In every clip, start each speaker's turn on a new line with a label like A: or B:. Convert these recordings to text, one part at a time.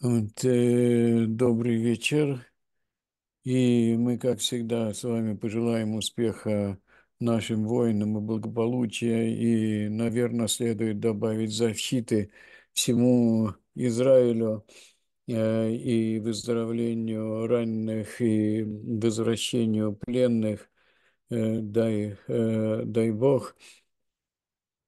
A: добрый вечер. И мы, как всегда, с вами пожелаем успеха нашим воинам и благополучия. И, наверное, следует добавить защиты всему Израилю э, и выздоровлению раненых, и возвращению пленных. Э, дай, э, дай Бог.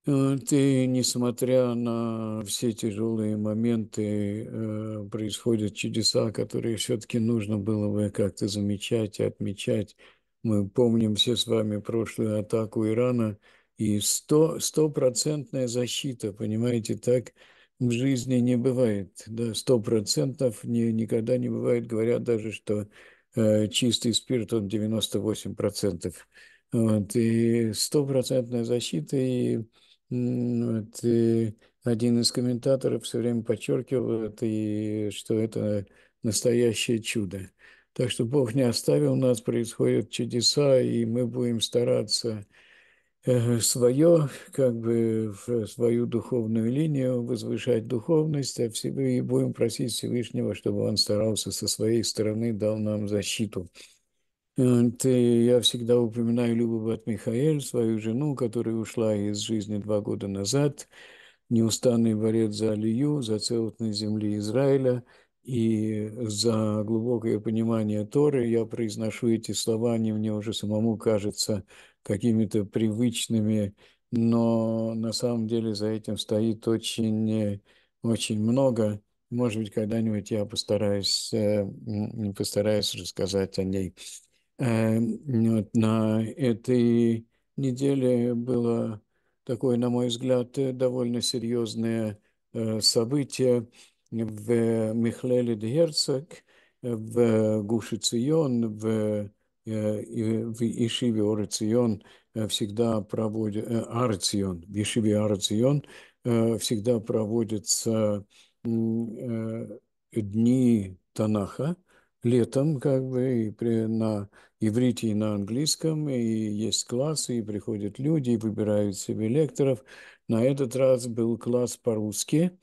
A: Э, ты, несмотря на все тяжелые моменты, э, происходят чудеса, которые все-таки нужно было бы как-то замечать и отмечать. Мы помним все с вами прошлую атаку Ирана и стопроцентная защита, понимаете, так в жизни не бывает. Да, сто процентов никогда не бывает. Говорят даже, что э, чистый спирт, он 98 процентов. Вот, и стопроцентная защита, и вот, и один из комментаторов все время подчеркивал это, и что это настоящее чудо. Так что Бог не оставил нас, происходят чудеса, и мы будем стараться э, свое, как бы в свою духовную линию, возвышать духовность, а всего и будем просить Всевышнего, чтобы он старался со своей стороны, дал нам защиту. Э, ты, я всегда упоминаю Любу Бат Михаэль, свою жену, которая ушла из жизни два года назад, неустанный борец за Алию, за целостность земли Израиля и за глубокое понимание Торы. Я произношу эти слова, они мне уже самому кажутся какими-то привычными, но на самом деле за этим стоит очень, очень много. Может быть, когда-нибудь я постараюсь, э, постараюсь рассказать о ней. Эм, вот на этой неделе было такое, на мой взгляд, э, довольно серьезное э, событие в Михлеле де Герцог, в Гуши Цион, в, э, в Ишиве Орцион. всегда проводит Арцион, в Ишиве Арцион всегда проводятся дни Танаха, летом, как бы, и при, на иврите, и на английском, и есть классы, и приходят люди, и выбирают себе лекторов. На этот раз был класс по-русски,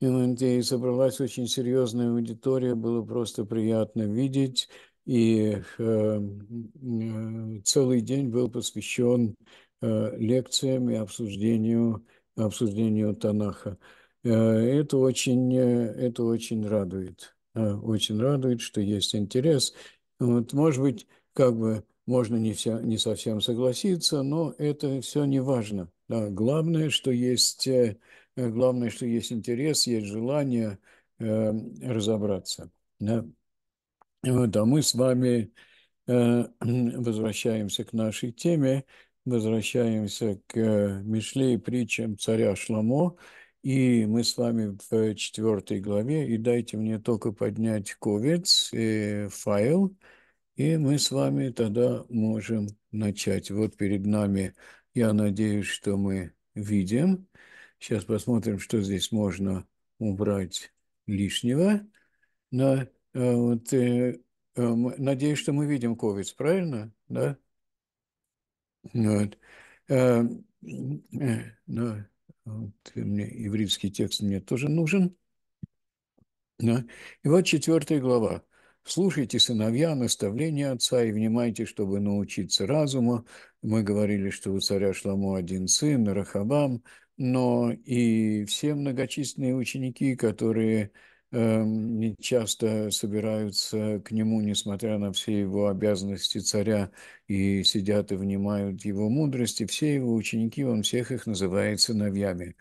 A: и собралась очень серьезная аудитория, было просто приятно видеть. И э, э, целый день был посвящен э, лекциям и обсуждению, обсуждению Танаха. Э, это очень, э, это очень радует. Э, очень радует, что есть интерес. Вот, может быть, как бы можно не, все, не совсем согласиться, но это все не важно. Да, главное, что есть, э, главное, что есть интерес, есть желание э, разобраться. Да. Вот, а мы с вами э, возвращаемся к нашей теме, возвращаемся к э, Мишле и притчам царя Шламо. И мы с вами в четвертой главе, и дайте мне только поднять ковец, и э, файл, и мы с вами тогда можем начать. Вот перед нами, я надеюсь, что мы видим. Сейчас посмотрим, что здесь можно убрать лишнего. На, э, вот, э, э, надеюсь, что мы видим ковец, правильно? Да? Вот. Эм, э, э, э, вот, мне, ивритский текст мне тоже нужен. Да? И вот четвертая глава. «Слушайте, сыновья, наставления отца, и внимайте, чтобы научиться разуму». Мы говорили, что у царя Шламу один сын, Рахабам, но и все многочисленные ученики, которые Эм, часто собираются к нему, несмотря на все его обязанности царя, и сидят и внимают его мудрости, все его ученики, он всех их называет сыновьями.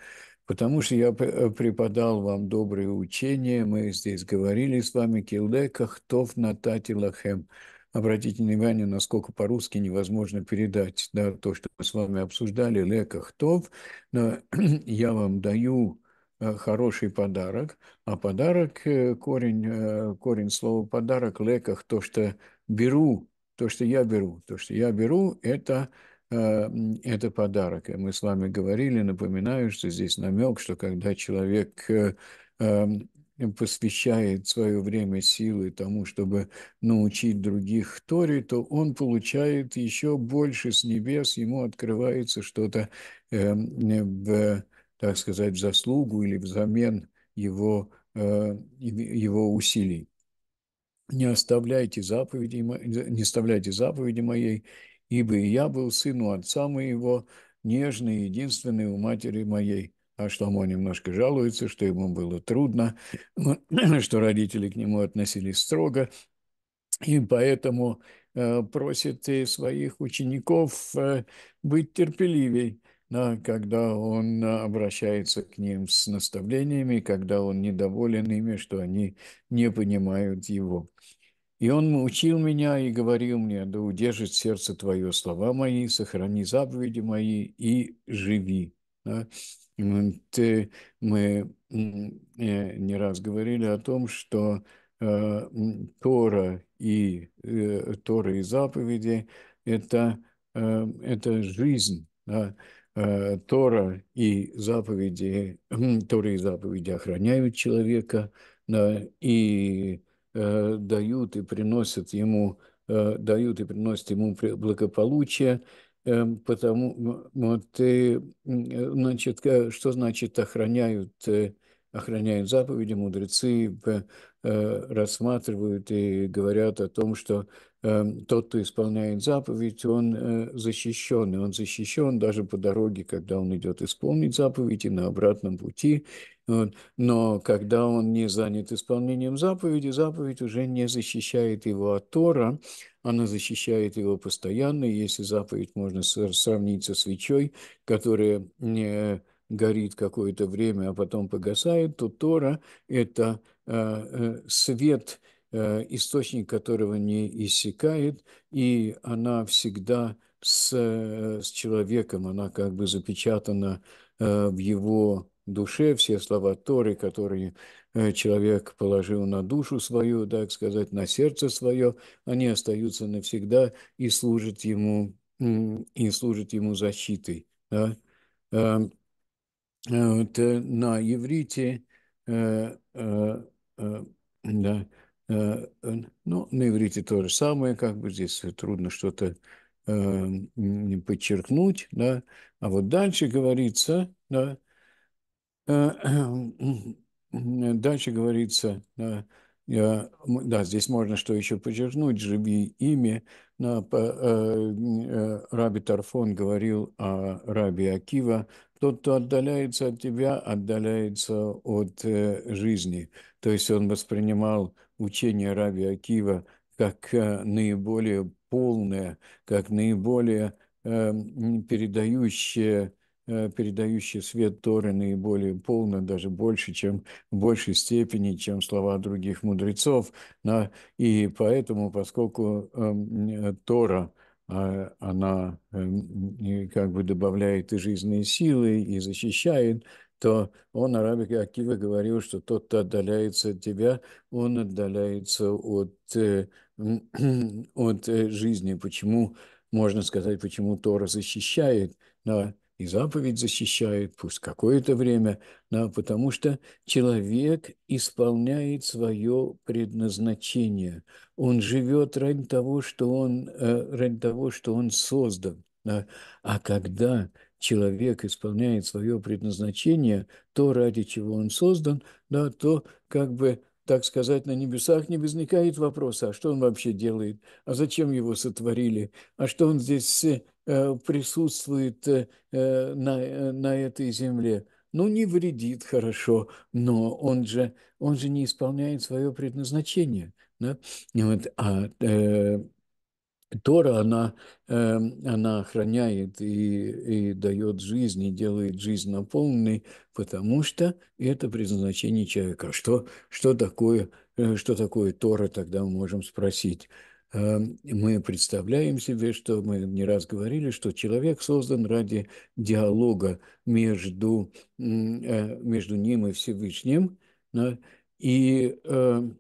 A: Потому что я преподал вам добрые учения, мы здесь говорили с вами, Килдека, Хтов, Натати, Лахем. Обратите внимание, насколько по-русски невозможно передать да, то, что мы с вами обсуждали, Лека, Хтов, но я вам даю Э, хороший подарок, а подарок, э, корень, э, корень слова подарок, леках, то, что беру, то, что я беру, то, что я беру, это это подарок. И мы с вами говорили, напоминаю, что здесь намек, что когда человек эм, посвящает свое время, силы тому, чтобы научить других Торе, то он получает еще больше с небес, ему открывается что-то эм, в так сказать, в заслугу или взамен его, э, его усилий. «Не оставляйте заповеди, не оставляйте заповеди моей, ибо и я был сыну отца моего, нежный, единственный у матери моей». А Шломо немножко жалуется, что ему было трудно, что родители к нему относились строго, и поэтому э, просит своих учеников э, быть терпеливей – да, когда он а, обращается к ним с наставлениями, когда он недоволен ими, что они не понимают его. И он учил меня и говорил мне, да удержит сердце твое слова мои, сохрани заповеди мои и живи. Да? Ты, мы э, не раз говорили о том, что э, Тора и э, Тора и заповеди это э, это жизнь. Да? Э, Тора и заповеди, Тора и заповеди охраняют человека да, и э, дают и приносят ему, э, дают и приносят ему благополучие, э, потому вот, и, э, значит, э, что значит охраняют, охраняют заповеди, мудрецы рассматривают и говорят о том, что Эм, тот, кто исполняет заповедь, он э, защищен. И он защищен даже по дороге, когда он идет исполнить заповедь и на обратном пути. Но когда он не занят исполнением заповеди, заповедь уже не защищает его от Тора, она защищает его постоянно. Если заповедь можно сравнить со свечой, которая не э, горит какое-то время, а потом погасает, то Тора – это э, свет – Э, источник которого не иссякает, и она всегда с, э, с человеком, она как бы запечатана э, в его душе, все слова Торы, которые человек положил на душу свою, так сказать, на сердце свое, они остаются навсегда и служат ему, и служат ему защитой. Да? Эм, вот, на иврите да, Э, э, ну, на иврите то же самое, как бы здесь трудно что-то э, подчеркнуть, да. А вот дальше говорится, да, дальше говорится, да, я, да, здесь можно что еще подчеркнуть, живи имя. На, по, э, Раби Тарфон говорил о Раби Акива. Тот, кто отдаляется от тебя, отдаляется от э, жизни. То есть он воспринимал учение Раби Акива как э, наиболее полное, как наиболее эм, передающее э, передающий свет Торы наиболее полно, даже больше, чем в большей степени, чем слова других мудрецов. И поэтому, поскольку эм, э, Тора, а, она эм, как бы добавляет и жизненные силы, и защищает, то он, арабик Акива, говорил, что тот, кто отдаляется от тебя, он отдаляется от, э, от э, жизни. Почему, можно сказать, почему Тора защищает, да, и заповедь защищает, пусть какое-то время, да, потому что человек исполняет свое предназначение. Он живет ради того, что он, э, ради того, что он создан. Да. А когда человек исполняет свое предназначение, то, ради чего он создан, да, то как бы так сказать, на небесах не возникает вопроса, а что он вообще делает, а зачем его сотворили, а что он здесь э, присутствует э, э на, э, на этой земле. Ну, не вредит хорошо, но он же, он же не исполняет свое предназначение. Да? Вот, а э, Тора, она, эм, она охраняет и, и дает жизнь, и делает жизнь наполненной, потому что это предназначение человека. А что, что, такое, э, что такое Тора, тогда мы можем спросить. Эм, мы представляем себе, что мы не раз говорили, что человек создан ради диалога между, э, между ним и Всевышним, и эм,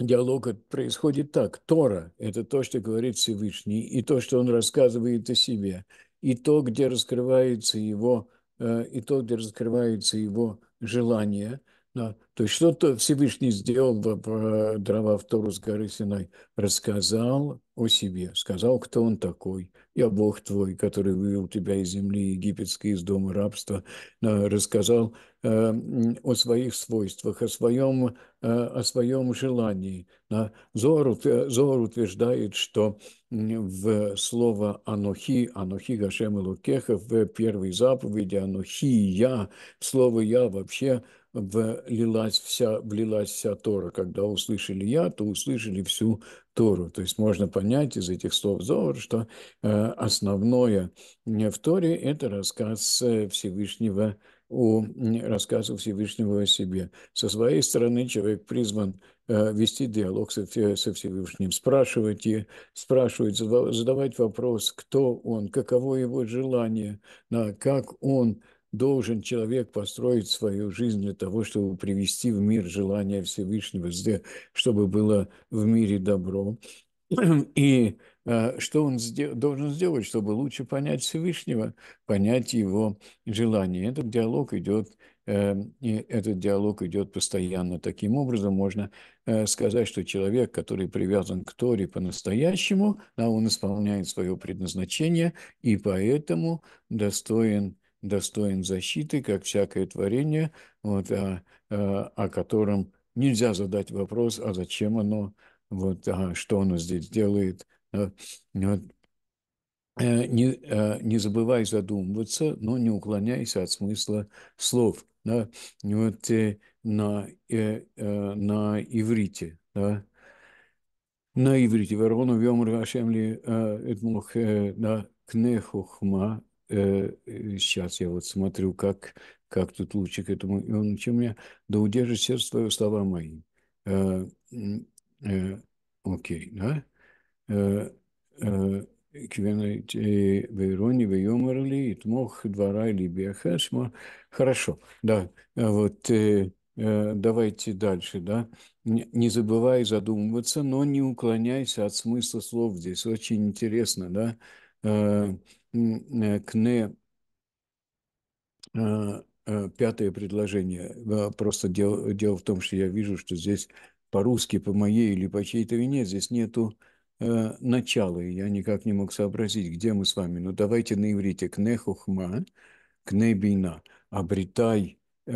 A: Диалог происходит так. Тора – это то, что говорит Всевышний, и то, что он рассказывает о себе, и то, где раскрывается его, э, и то, где раскрывается его желание – да. То есть что-то Всевышний сделал про дрова в с горы Синай. Рассказал о себе, сказал, кто он такой. Я Бог твой, который вывел тебя из земли египетской, из дома рабства. Рассказал э, о своих свойствах, о своем, э, о своем желании. Да. Зор, Зор утверждает, что в слово Анухи, Анухи Гашем и Лукеха» в первой заповеди Анухи я», слово «я» вообще – влилась вся, влилась вся Тора. Когда услышали я, то услышали всю Тору. То есть можно понять из этих слов Зор, что э, основное в Торе – это рассказ э, Всевышнего о рассказу Всевышнего о себе. Со своей стороны человек призван э, вести диалог со, со Всевышним, спрашивать, и, спрашивать, задавать вопрос, кто он, каково его желание, да, как он должен человек построить свою жизнь для того, чтобы привести в мир желание Всевышнего, чтобы было в мире добро. И а, что он сдел должен сделать, чтобы лучше понять Всевышнего, понять его желание. Этот диалог идет, э, этот диалог идет постоянно. Таким образом, можно э, сказать, что человек, который привязан к Торе по-настоящему, да, он исполняет свое предназначение и поэтому достоин достоин защиты, как всякое творение, вот, а, а, о котором нельзя задать вопрос, а зачем оно, вот, а что оно здесь делает. А, вот. Э, не, э, не забывай задумываться, но не уклоняйся от смысла слов. Да? Вот э, на, на иврите. Да? На иврите. Ворону вьем рашем ли этмух кнехухма сейчас э, э, я вот смотрю, как, как тут лучше к этому, и он учил меня, да удержит сердце твое слова мои. Э, э, окей, да? Э, э, э и Вейомерли, Итмох, Двора, Либия, Хешма. Хорошо, да, вот э, давайте дальше, да. Не забывай задумываться, но не уклоняйся от смысла слов здесь. Очень интересно, да Э, Кне а, а, пятое предложение. Просто дело, дело в том, что я вижу, что здесь по-русски, по моей или по чьей-то вине, здесь нету э, начала, и я никак не мог сообразить, где мы с вами. Но давайте на иврите «кне хухма», «кне бина», «обретай», э,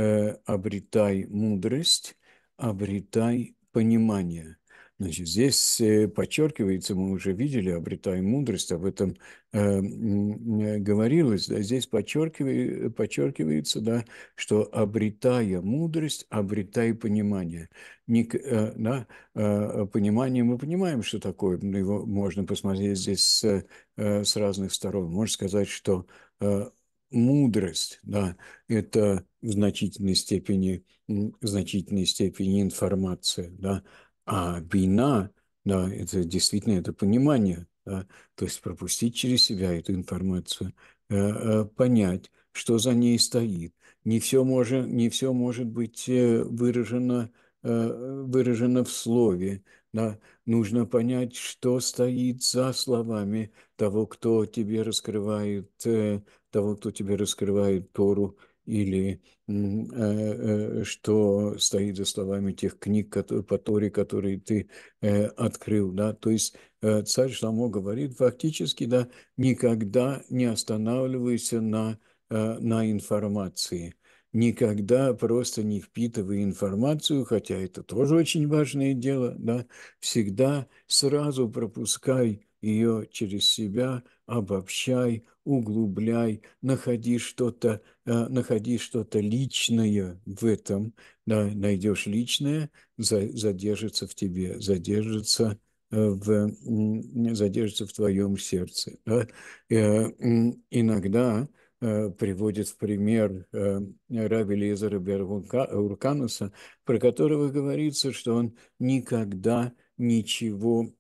A: «обретай мудрость», «обретай понимание». Значит, здесь э, подчеркивается, мы уже видели, обретая мудрость, об этом э, э говорилось, да, здесь подчеркивается, подчеркивается, да, что обретая мудрость, обретай понимание. Не, э, да, э, э, понимание мы понимаем, что такое, его можно посмотреть здесь с, э, с разных сторон. Можно сказать, что э, мудрость, да, это в значительной степени, в значительной степени информация, да, а вина, да, это действительно это понимание, да, то есть пропустить через себя эту информацию, э, э, понять, что за ней стоит. Не все, может, не все может быть э, выражено, выражено в слове. Да. Нужно понять, что стоит за словами того, кто тебе раскрывает, того, кто тебе раскрывает Тору или Э, э, что стоит за словами тех книг которые, по Торе, которые ты э, открыл. Да? То есть царь Шламо говорит, фактически да, никогда не останавливайся на, на информации никогда просто не впитывай информацию, хотя это тоже очень важное дело, да, всегда сразу пропускай ее через себя, обобщай, углубляй, находи что-то, э, находи что-то личное в этом, да, найдешь личное, задержится в тебе, задержится э, в, задержится в твоем сердце. Да? Э, иногда приводит в пример Раби Лизера Уркануса, про которого говорится, что он никогда ничего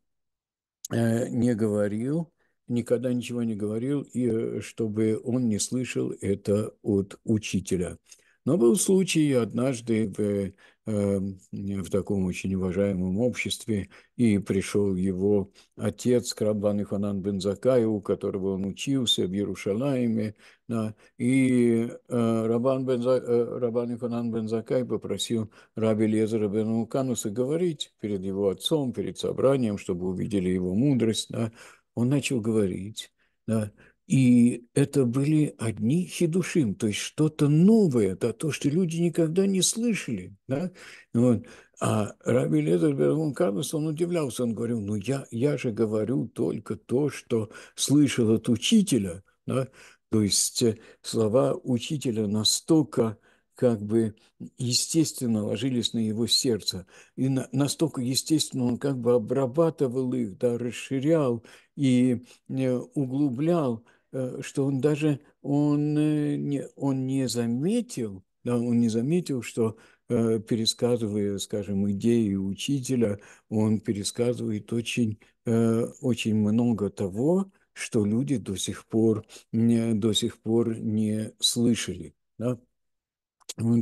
A: не говорил, никогда ничего не говорил, и э, чтобы он не слышал это от учителя. Но был случай однажды в, э, эм, в таком очень уважаемом обществе, и пришел его отец Крабан Иханан Бензакай, у которого он учился в Иерушалайме, да, и э, Рабан, Бенза, Рабан Иханан Бензакай попросил Раби Лезера Бенукануса говорить перед его отцом, перед собранием, чтобы увидели его мудрость, да, он начал говорить, да, и это были одни хидушим, то есть что-то новое, да, то, что люди никогда не слышали. Да? Вот. А Раби Лезер Бергун Карлос, он удивлялся, он говорил, ну я, я же говорю только то, что слышал от учителя. Да? То есть э, слова учителя настолько как бы естественно ложились на его сердце. И на, настолько естественно он как бы обрабатывал их, да, расширял и э, углублял, э, что он даже он, э, не, он не заметил, да, он не заметил, что э, пересказывая, скажем, идеи учителя, он пересказывает очень, э, очень много того, что люди до сих пор, не, до сих пор не слышали. Да?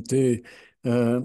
A: ты, э,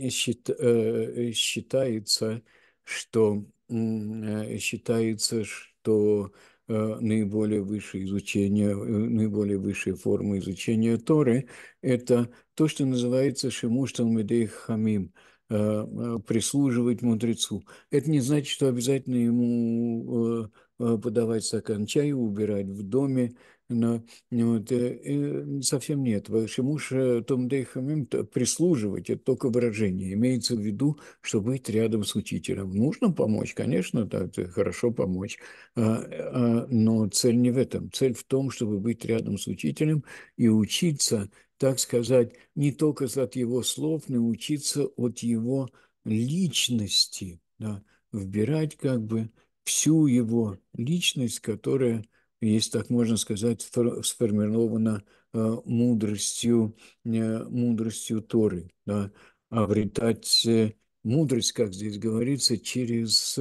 A: э, считается, что э, считается, что наиболее высшее изучение, наиболее высшая форма изучения Торы – это то, что называется шимуштан медей хамим – прислуживать мудрецу. Это не значит, что обязательно ему подавать стакан чая, убирать в доме но ну, вот, э, э, совсем нет. Почему же э, Том Дейхамим прислуживать? Это только выражение. Имеется в виду, что быть рядом с учителем. Нужно помочь, конечно, так, хорошо помочь, а, а, но цель не в этом. Цель в том, чтобы быть рядом с учителем и учиться, так сказать, не только от его слов, но учиться от его личности, да, вбирать как бы всю его личность, которая – есть, так можно сказать, сформирована э, мудростью, э, мудростью Торы. Да? Обретать э, мудрость, как здесь говорится, через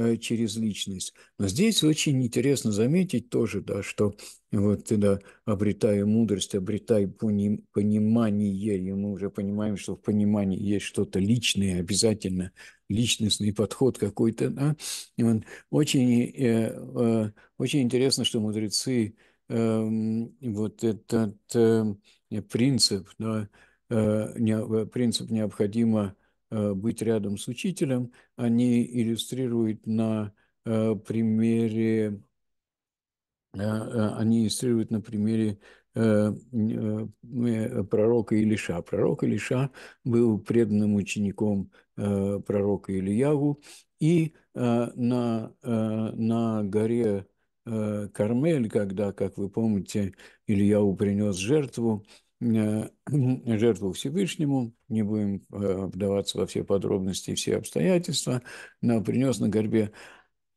A: Э, через личность. Но здесь очень интересно заметить тоже, да, что вот когда обретая мудрость, обретая понимание, и мы уже понимаем, что в понимании есть что-то личное обязательно, личностный подход какой-то. Да? Очень, э, э, очень интересно, что мудрецы эм, вот этот принцип, да, принцип необходимо Э, быть рядом с учителем, они а иллюстрируют э, э, а на примере они иллюстрируют на примере пророка Илиша. Пророк Илиша был преданным учеником пророка Ильягу, и на, на горе Кармель, когда, как вы помните, Ильяу принес жертву, Э, жертву Всевышнему, не будем э, вдаваться во все подробности и все обстоятельства, но принес на горбе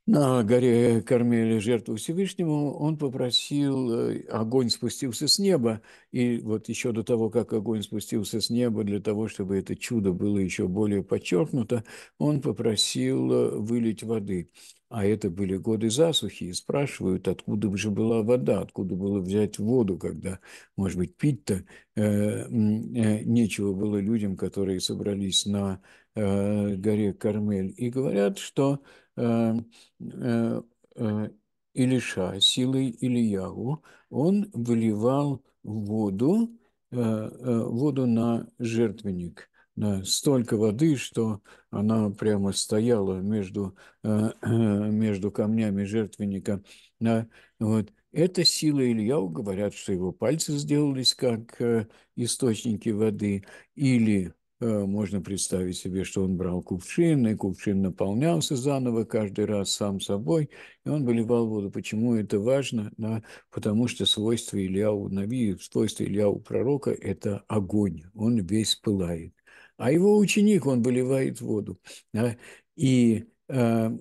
A: на горе кормили жертву Всевышнему, он попросил, э, огонь спустился с неба, и вот еще до того, как огонь спустился с неба, для того, чтобы это чудо было еще более подчеркнуто, он попросил вылить воды а это были годы засухи, и спрашивают, откуда же была вода, откуда было взять воду, когда, может быть, пить-то э, э, нечего было людям, которые собрались на э, горе Кармель. И говорят, что э, э, э Илиша силой Ильягу, он выливал воду, э, э воду на жертвенник да, столько воды, что она прямо стояла между, э, между камнями жертвенника. Да, вот. Это сила Ильяу, говорят, что его пальцы сделались как э, источники воды, или э, можно представить себе, что он брал кувшин, и кувшин наполнялся заново каждый раз сам собой, и он выливал воду. Почему это важно? Да? Потому что свойство Ильяу Нави, свойство Ильяу Пророка – это огонь, он весь пылает а его ученик, он выливает воду. Да? И а,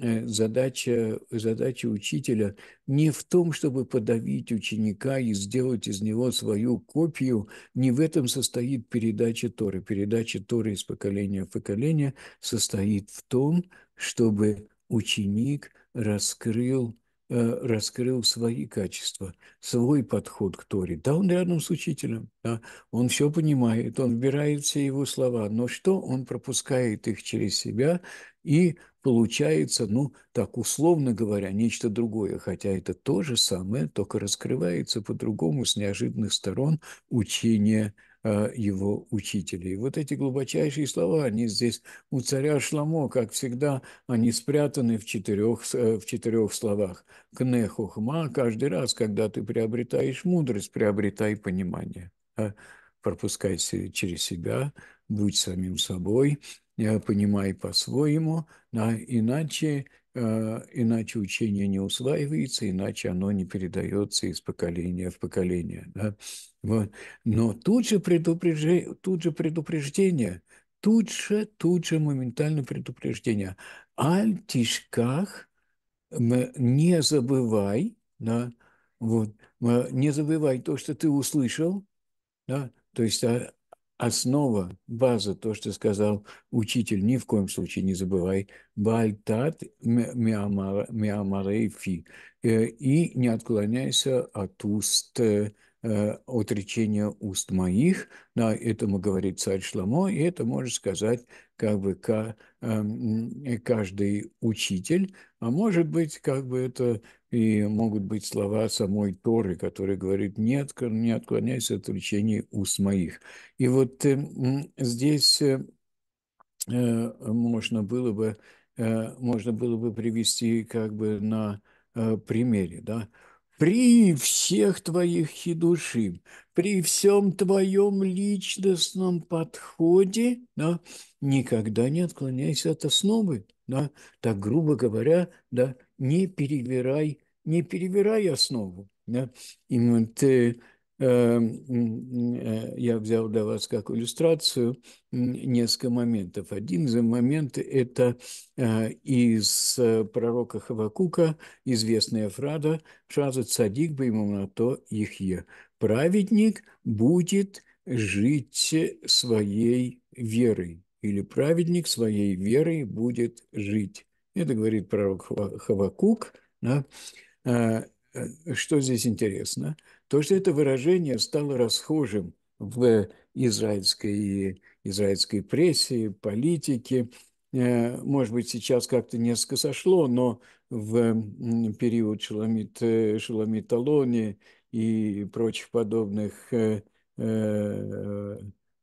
A: э, задача, задача учителя не в том, чтобы подавить ученика и сделать из него свою копию, не в этом состоит передача Торы. Передача Торы из поколения в поколение состоит в том, чтобы ученик раскрыл Э, раскрыл свои качества, свой подход к Торе. Да, он рядом с учителем, да, он все понимает, он вбирает все его слова, но что он пропускает их через себя, и получается, ну, так условно говоря, нечто другое, хотя это то же самое, только раскрывается по-другому с неожиданных сторон учение Э, его учителей. вот эти глубочайшие слова, они здесь у царя Шламо, как всегда, они спрятаны в четырех, э, в четырех словах. Кне хухма, каждый раз, когда ты приобретаешь мудрость, приобретай понимание. Пропускайся через себя, будь самим собой, э, понимай по-своему, да, иначе а, иначе учение не усваивается, иначе оно не передается из поколения в поколение. Да? Вот. Но тут же, предупреж... тут же предупреждение, тут же, тут же моментально предупреждение. Альтишках, не забывай, да, вот, не забывай то, что ты услышал, да, то есть а, основа, база, то, что сказал учитель, ни в коем случае не забывай, бальтат миамарей и не отклоняйся от уст отречения уст моих, на этом говорит царь Шламо, и это может сказать как бы Эм, каждый учитель, а может быть, как бы это и могут быть слова самой Торы, которая говорит, нет, не отклоняйся от учений уст моих. И вот эм, здесь э, э, можно было бы, э, можно было бы привести как бы на примере, да, при всех твоих хидушим, при всем твоем личностном подходе, да, никогда не отклоняйся от основы, да, так грубо говоря, да, не перевирай, не перевирай основу. Да. И вот, э, Эм, э, я взял для вас как иллюстрацию несколько моментов. Один из моментов – это э, из э, пророка Хавакука известная фраза, фраза «Цадик беймунато ихе» – «Праведник будет жить своей верой» или «Праведник своей верой будет жить». Это говорит пророк Хавакук. Да? Что здесь интересно – то, что это выражение стало расхожим в израильской, израильской прессе, политике, э, может быть, сейчас как-то несколько сошло, но в период Шаламит, э, Шаламиталони и прочих подобных э,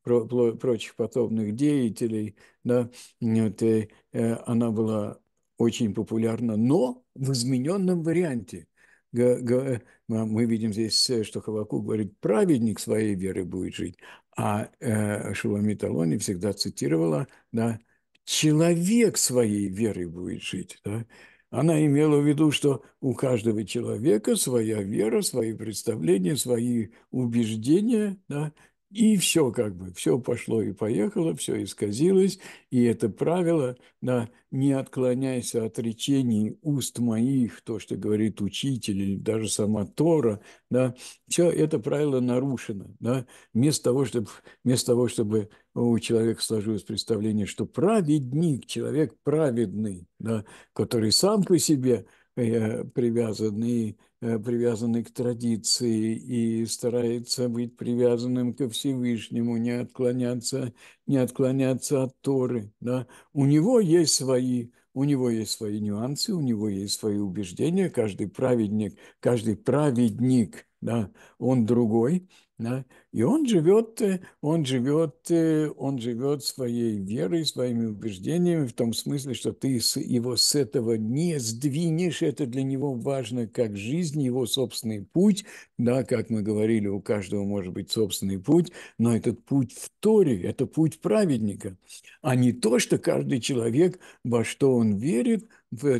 A: прочих подобных деятелей, да, вот, она была очень популярна, но в измененном варианте – Э, мы видим здесь, э, что Хаваку говорит, праведник своей веры будет жить, а э, Талони всегда цитировала, да, человек своей веры будет жить, да, она имела в виду, что у каждого человека своя вера, свои представления, свои убеждения, да, и все как бы, все пошло и поехало, все исказилось, и это правило, да, не отклоняйся от речений уст моих, то, что говорит учитель или даже сама Тора, да, все это правило нарушено, да, вместо того, чтобы, вместо того, чтобы у человека сложилось представление, что праведник, человек праведный, да, который сам по себе э, привязан Э, привязанный к традиции и старается быть привязанным ко Всевышнему, не отклоняться, не отклоняться от Торы. Да? У него есть свои у него есть свои нюансы, у него есть свои убеждения. Каждый праведник, каждый праведник – да, он другой, да, и он живет, э, он живет, э, он живет своей верой, своими убеждениями в том смысле, что ты его с этого не сдвинешь, это для него важно как жизнь, его собственный путь, да, как мы говорили, у каждого может быть собственный путь, но этот путь в Торе, это путь праведника, а не то, что каждый человек, во что он верит –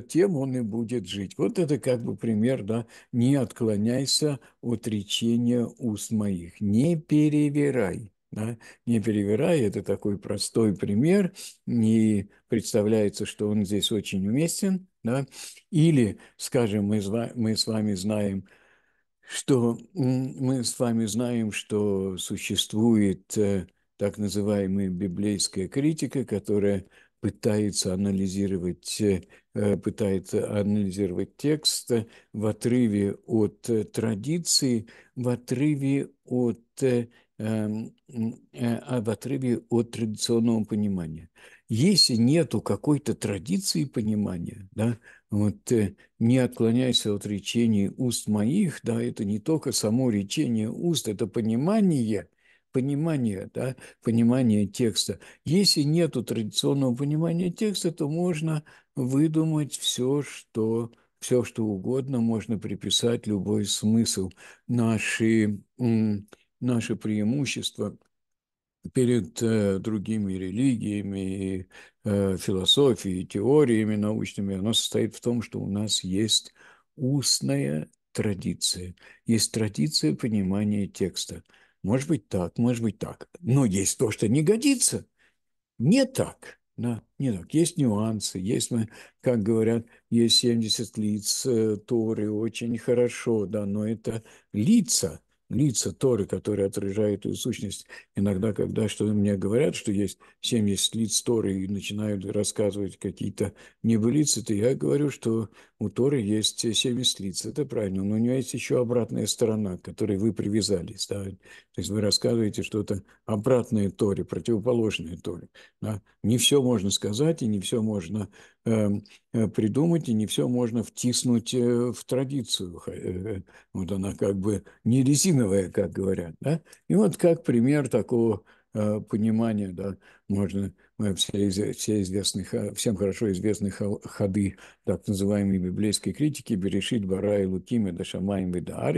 A: тем он и будет жить. Вот это как бы пример, да, не отклоняйся от речения уст моих, не перевирай. Да? Не перевирай, это такой простой пример, Не представляется, что он здесь очень уместен. Да? Или, скажем, мы, мы с вами знаем, что мы с вами знаем, что существует э, так называемая библейская критика, которая пытается анализировать, э, пытается анализировать текст в отрыве от э, традиции, в отрыве от, э, эм, а, в отрыве от традиционного понимания. Если нету какой-то традиции понимания, да, вот не отклоняйся от речений уст моих, да, это не только само речение уст, это понимание – понимания, да, понимания текста. Если нет традиционного понимания текста, то можно выдумать все, что все, что угодно, можно приписать любой смысл. Наши, наши преимущества перед э, другими религиями, и, э, философией, теориями научными, оно состоит в том, что у нас есть устная традиция, есть традиция понимания текста – может быть так, может быть так. Но есть то, что не годится. Не так. Да, не так. Есть нюансы, есть, как говорят, есть 70 лиц э, Торы, очень хорошо, да, но это лица, лица Торы, которые отражают эту сущность. Иногда, когда что мне говорят, что есть 70 лиц Торы и начинают рассказывать какие-то небылицы, то я говорю, что у Торы есть 70 лиц, это правильно, но у нее есть еще обратная сторона, к которой вы привязались. Да? То есть вы рассказываете что-то обратное Торе, противоположное Торе. Да? Не все можно сказать, и не все можно эм, э, придумать, и не все можно втиснуть э, в традицию. Э, э, вот она как бы не резиновая, как говорят. Да? И вот как пример такого э, понимания, да, можно Э, все, все известных, всем хорошо известные ходы так называемой библейской критики «Берешит Бара и Лукиме да Шамаем и да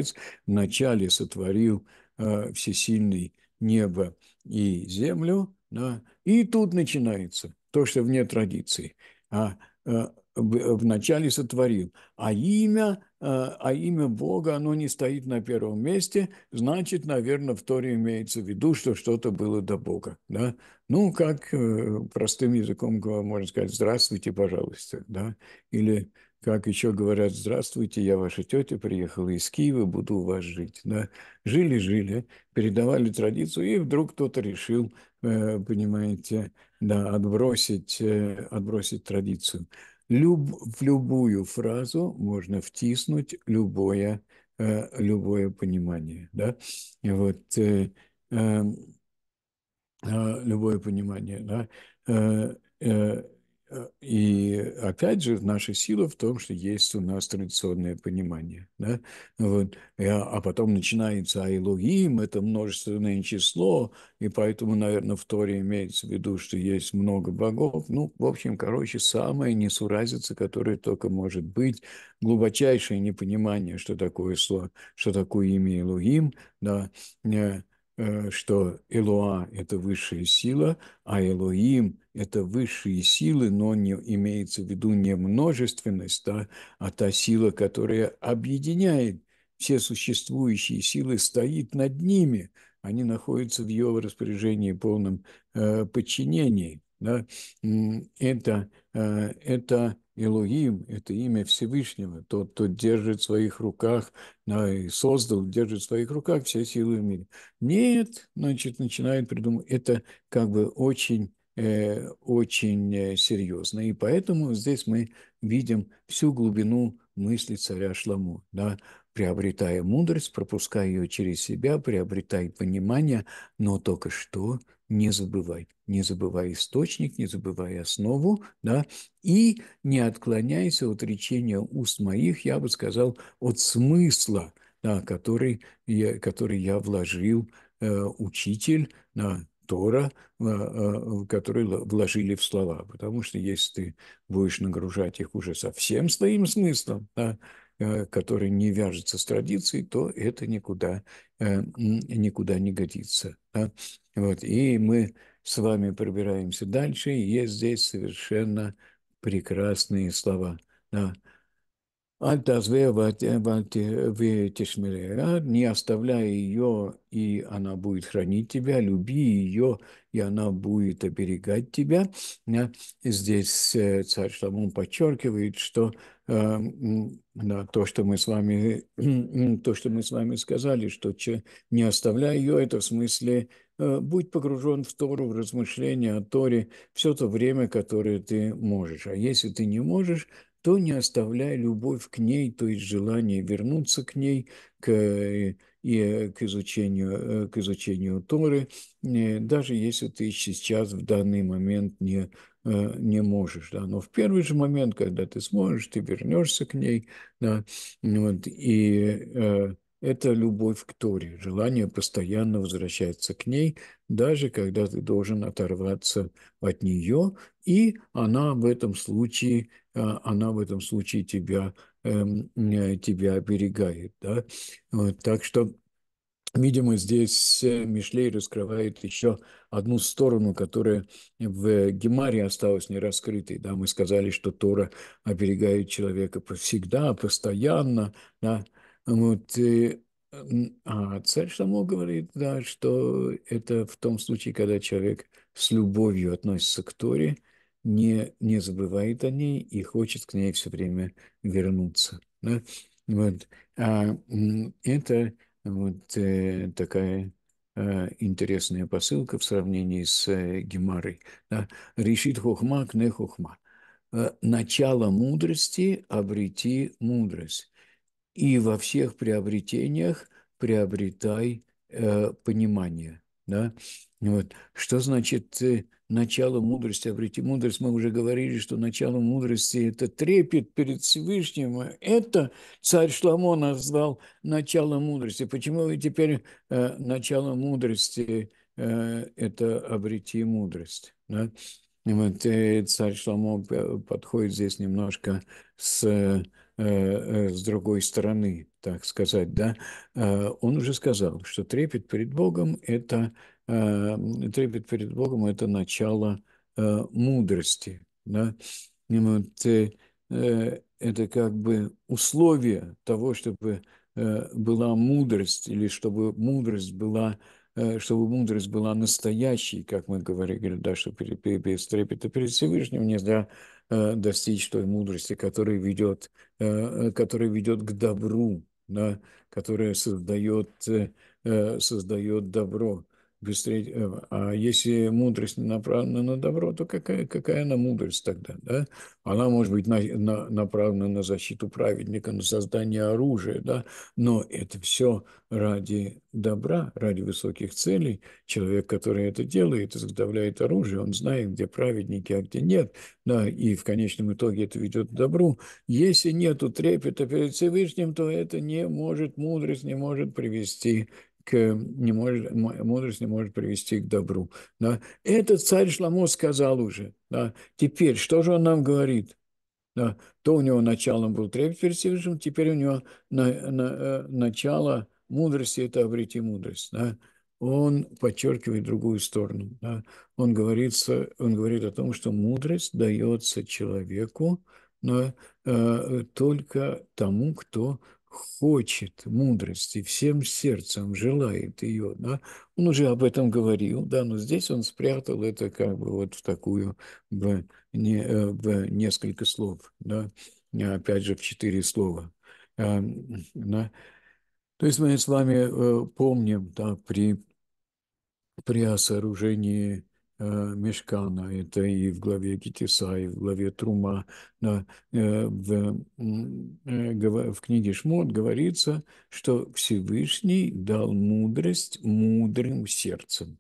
A: вначале сотворил э, всесильный небо и землю, да, и тут начинается то, что вне традиции. А, э, в начале сотворил, а имя Э, а имя Бога, оно не стоит на первом месте, значит, наверное, в Торе имеется в виду, что что-то было до Бога. Да? Ну, как э, простым языком можно сказать «здравствуйте, пожалуйста». Да? Или как еще говорят, здравствуйте, я ваша тетя, приехала из Киева, буду у вас жить. Да? Жили-жили, передавали традицию, и вдруг кто-то решил, э, понимаете, да, отбросить, отбросить традицию люб, в любую фразу можно втиснуть любое, э, любое понимание. Да? Вот, э, эм, э, любое понимание. Да? Э, э, Э, и опять же, наша сила в том, что есть у нас традиционное понимание. Да? Вот. А, а потом начинается Айлогим, это множественное число, и поэтому, наверное, в Торе имеется в виду, что есть много богов. Ну, в общем, короче, самая несуразица, которая только может быть, глубочайшее непонимание, что такое слово, что такое имя Илогим, да, э, Э, что Элоа – это высшая сила, а Элоим – это высшие силы, но не, имеется в виду не множественность, а, а та сила, которая объединяет все существующие силы, стоит над ними, они находятся в его распоряжении полном э, подчинении. Да? Это, э, это Илуим – это имя Всевышнего, тот, кто держит в своих руках, да, и создал, держит в своих руках все силы в мире. Нет, значит, начинает придумывать. Это как бы очень э, очень э, серьезно. И поэтому здесь мы видим всю глубину мысли царя Шламу, да, приобретая мудрость, пропуская ее через себя, приобретая понимание, но только что не забывай. Не забывай источник, не забывай основу, да, и не отклоняйся от речения уст моих, я бы сказал, от смысла, да, который, я, который я вложил, э, учитель, да, Тора, э, э, который вложили в слова. Потому что если ты будешь нагружать их уже совсем своим смыслом, да, Э, который не вяжется с традицией, то это никуда, э, никуда не годится. Вот. И мы с вами пробираемся дальше, и есть здесь совершенно прекрасные слова. Не оставляй ее, и она будет хранить тебя. Люби ее, и она будет оберегать тебя. Э, здесь э, царь Шламун подчеркивает, что э, да, то, что мы с вами, то, что мы с вами сказали, что не оставляй ее, это в смысле будь погружен в Тору, в размышления о Торе все то время, которое ты можешь. А если ты не можешь, то не оставляй любовь к ней, то есть желание вернуться к ней, к, э, и, э, к, изучению, э, к изучению Торы, даже если ты сейчас в данный момент не, не можешь. Да. Но в первый же момент, когда ты сможешь, ты вернешься к ней, да, вот, и это любовь к Торе, желание постоянно возвращаться к ней, даже когда ты должен оторваться от нее, и она в этом случае, а, она в этом случае тебя, эм, э, тебя оберегает. Да? Вот, так что Видимо, здесь э, Мишлей раскрывает еще одну сторону, которая в Гемаре осталась не раскрытой. Да? Мы сказали, что Тора оберегает человека всегда, постоянно. Да? Вот, и, э, а царь Шамо говорит, да, что это в том случае, когда человек с любовью относится к Торе, не, не забывает о ней и хочет к ней все время вернуться. Да? Вот. А это вот э, такая э, интересная посылка в сравнении с э, Гемарой. Да? Решит хухма, кне хухма. Э, начало мудрости, обрети мудрость. И во всех приобретениях приобретай э, понимание. Да? Вот. Что значит э, начало мудрости? Обрети мудрость. Мы уже говорили, что начало мудрости – это трепет перед Всевышним. Это царь Шламо назвал начало мудрости. Почему теперь э, начало мудрости э, – это обрети мудрость? Да? Вот, э, царь Шламо э, подходит здесь немножко с э, Э, э, с другой стороны, так сказать, да, э, он уже сказал, что трепет перед Богом – это трепет перед Богом – это начало мудрости, да, вот, это как бы условие того, чтобы была мудрость или чтобы мудрость была чтобы мудрость была настоящей, как мы говорили, да, что без трепета перед Всевышним нельзя достичь той мудрости, которая ведет Э, который ведет к добру, да, которая создает, э, э, создает добро быстрее. Э, а если мудрость направлена на добро, то какая, какая она мудрость тогда? Да? Она может быть на, на, направлена на защиту праведника, на создание оружия, да? но это все ради добра, ради высоких целей. Человек, который это делает, изготовляет оружие, он знает, где праведники, а где нет, да? и в конечном итоге это ведет к добру. Если нет трепета перед Всевышним, то это не может, мудрость не может привести к, не может, мудрость не может привести к добру. Да? этот царь Шламо сказал уже. Да? Теперь, что же он нам говорит? Да? То у него началом был трепет перед Всевышним, теперь у него на, на, э, начало мудрости – это обрети мудрость. Да? Он подчеркивает другую сторону. Да? Он, говорит, он говорит о том, что мудрость дается человеку, но э, только тому, кто хочет мудрости, всем сердцем желает ее. Да? Он уже об этом говорил, да, но здесь он спрятал это как бы вот в такую в, не, э, в несколько слов, да, э, опять же в четыре слова. Э, да? То есть мы с вами помним да, при, при осооружении Э, мешкана, это и в главе Китиса, и в главе Трума, э, в, э, в книге Шмот говорится, что Всевышний дал мудрость мудрым сердцем.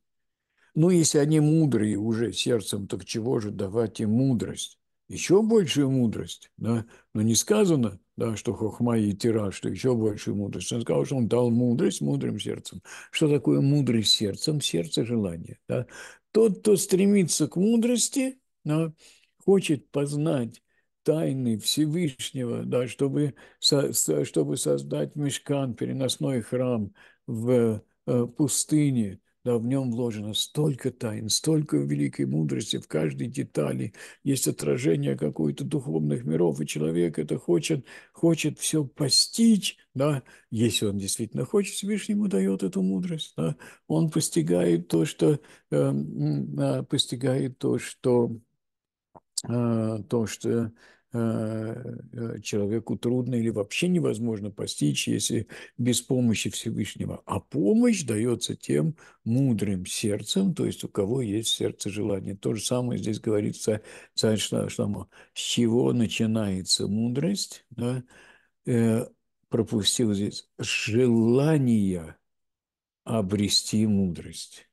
A: Ну, если они мудрые уже сердцем, так чего же давать им мудрость? еще большую мудрость, да, но не сказано, да, что хохма и тира, что еще большую мудрость. Он сказал, что он дал мудрость мудрым сердцем. Что такое мудрость сердцем? Сердце желания, да. Тот, кто стремится к мудрости, но хочет познать тайны Всевышнего, да, чтобы, со, чтобы создать мешкан, переносной храм в э, пустыне – да в нем вложено столько тайн, столько великой мудрости в каждой детали, есть отражение какой-то духовных миров, и человек это хочет, хочет все постичь, да, если он действительно хочет, Всевышний ему дает эту мудрость, да, он постигает то, что, э, э постигает то, что, э, то, что Э, человеку трудно или вообще невозможно постичь, если без помощи Всевышнего. А помощь дается тем мудрым сердцем, то есть у кого есть сердце желания. То же самое здесь говорится царь Шламо. С чего начинается мудрость? Да? Э, пропустил здесь желание обрести мудрость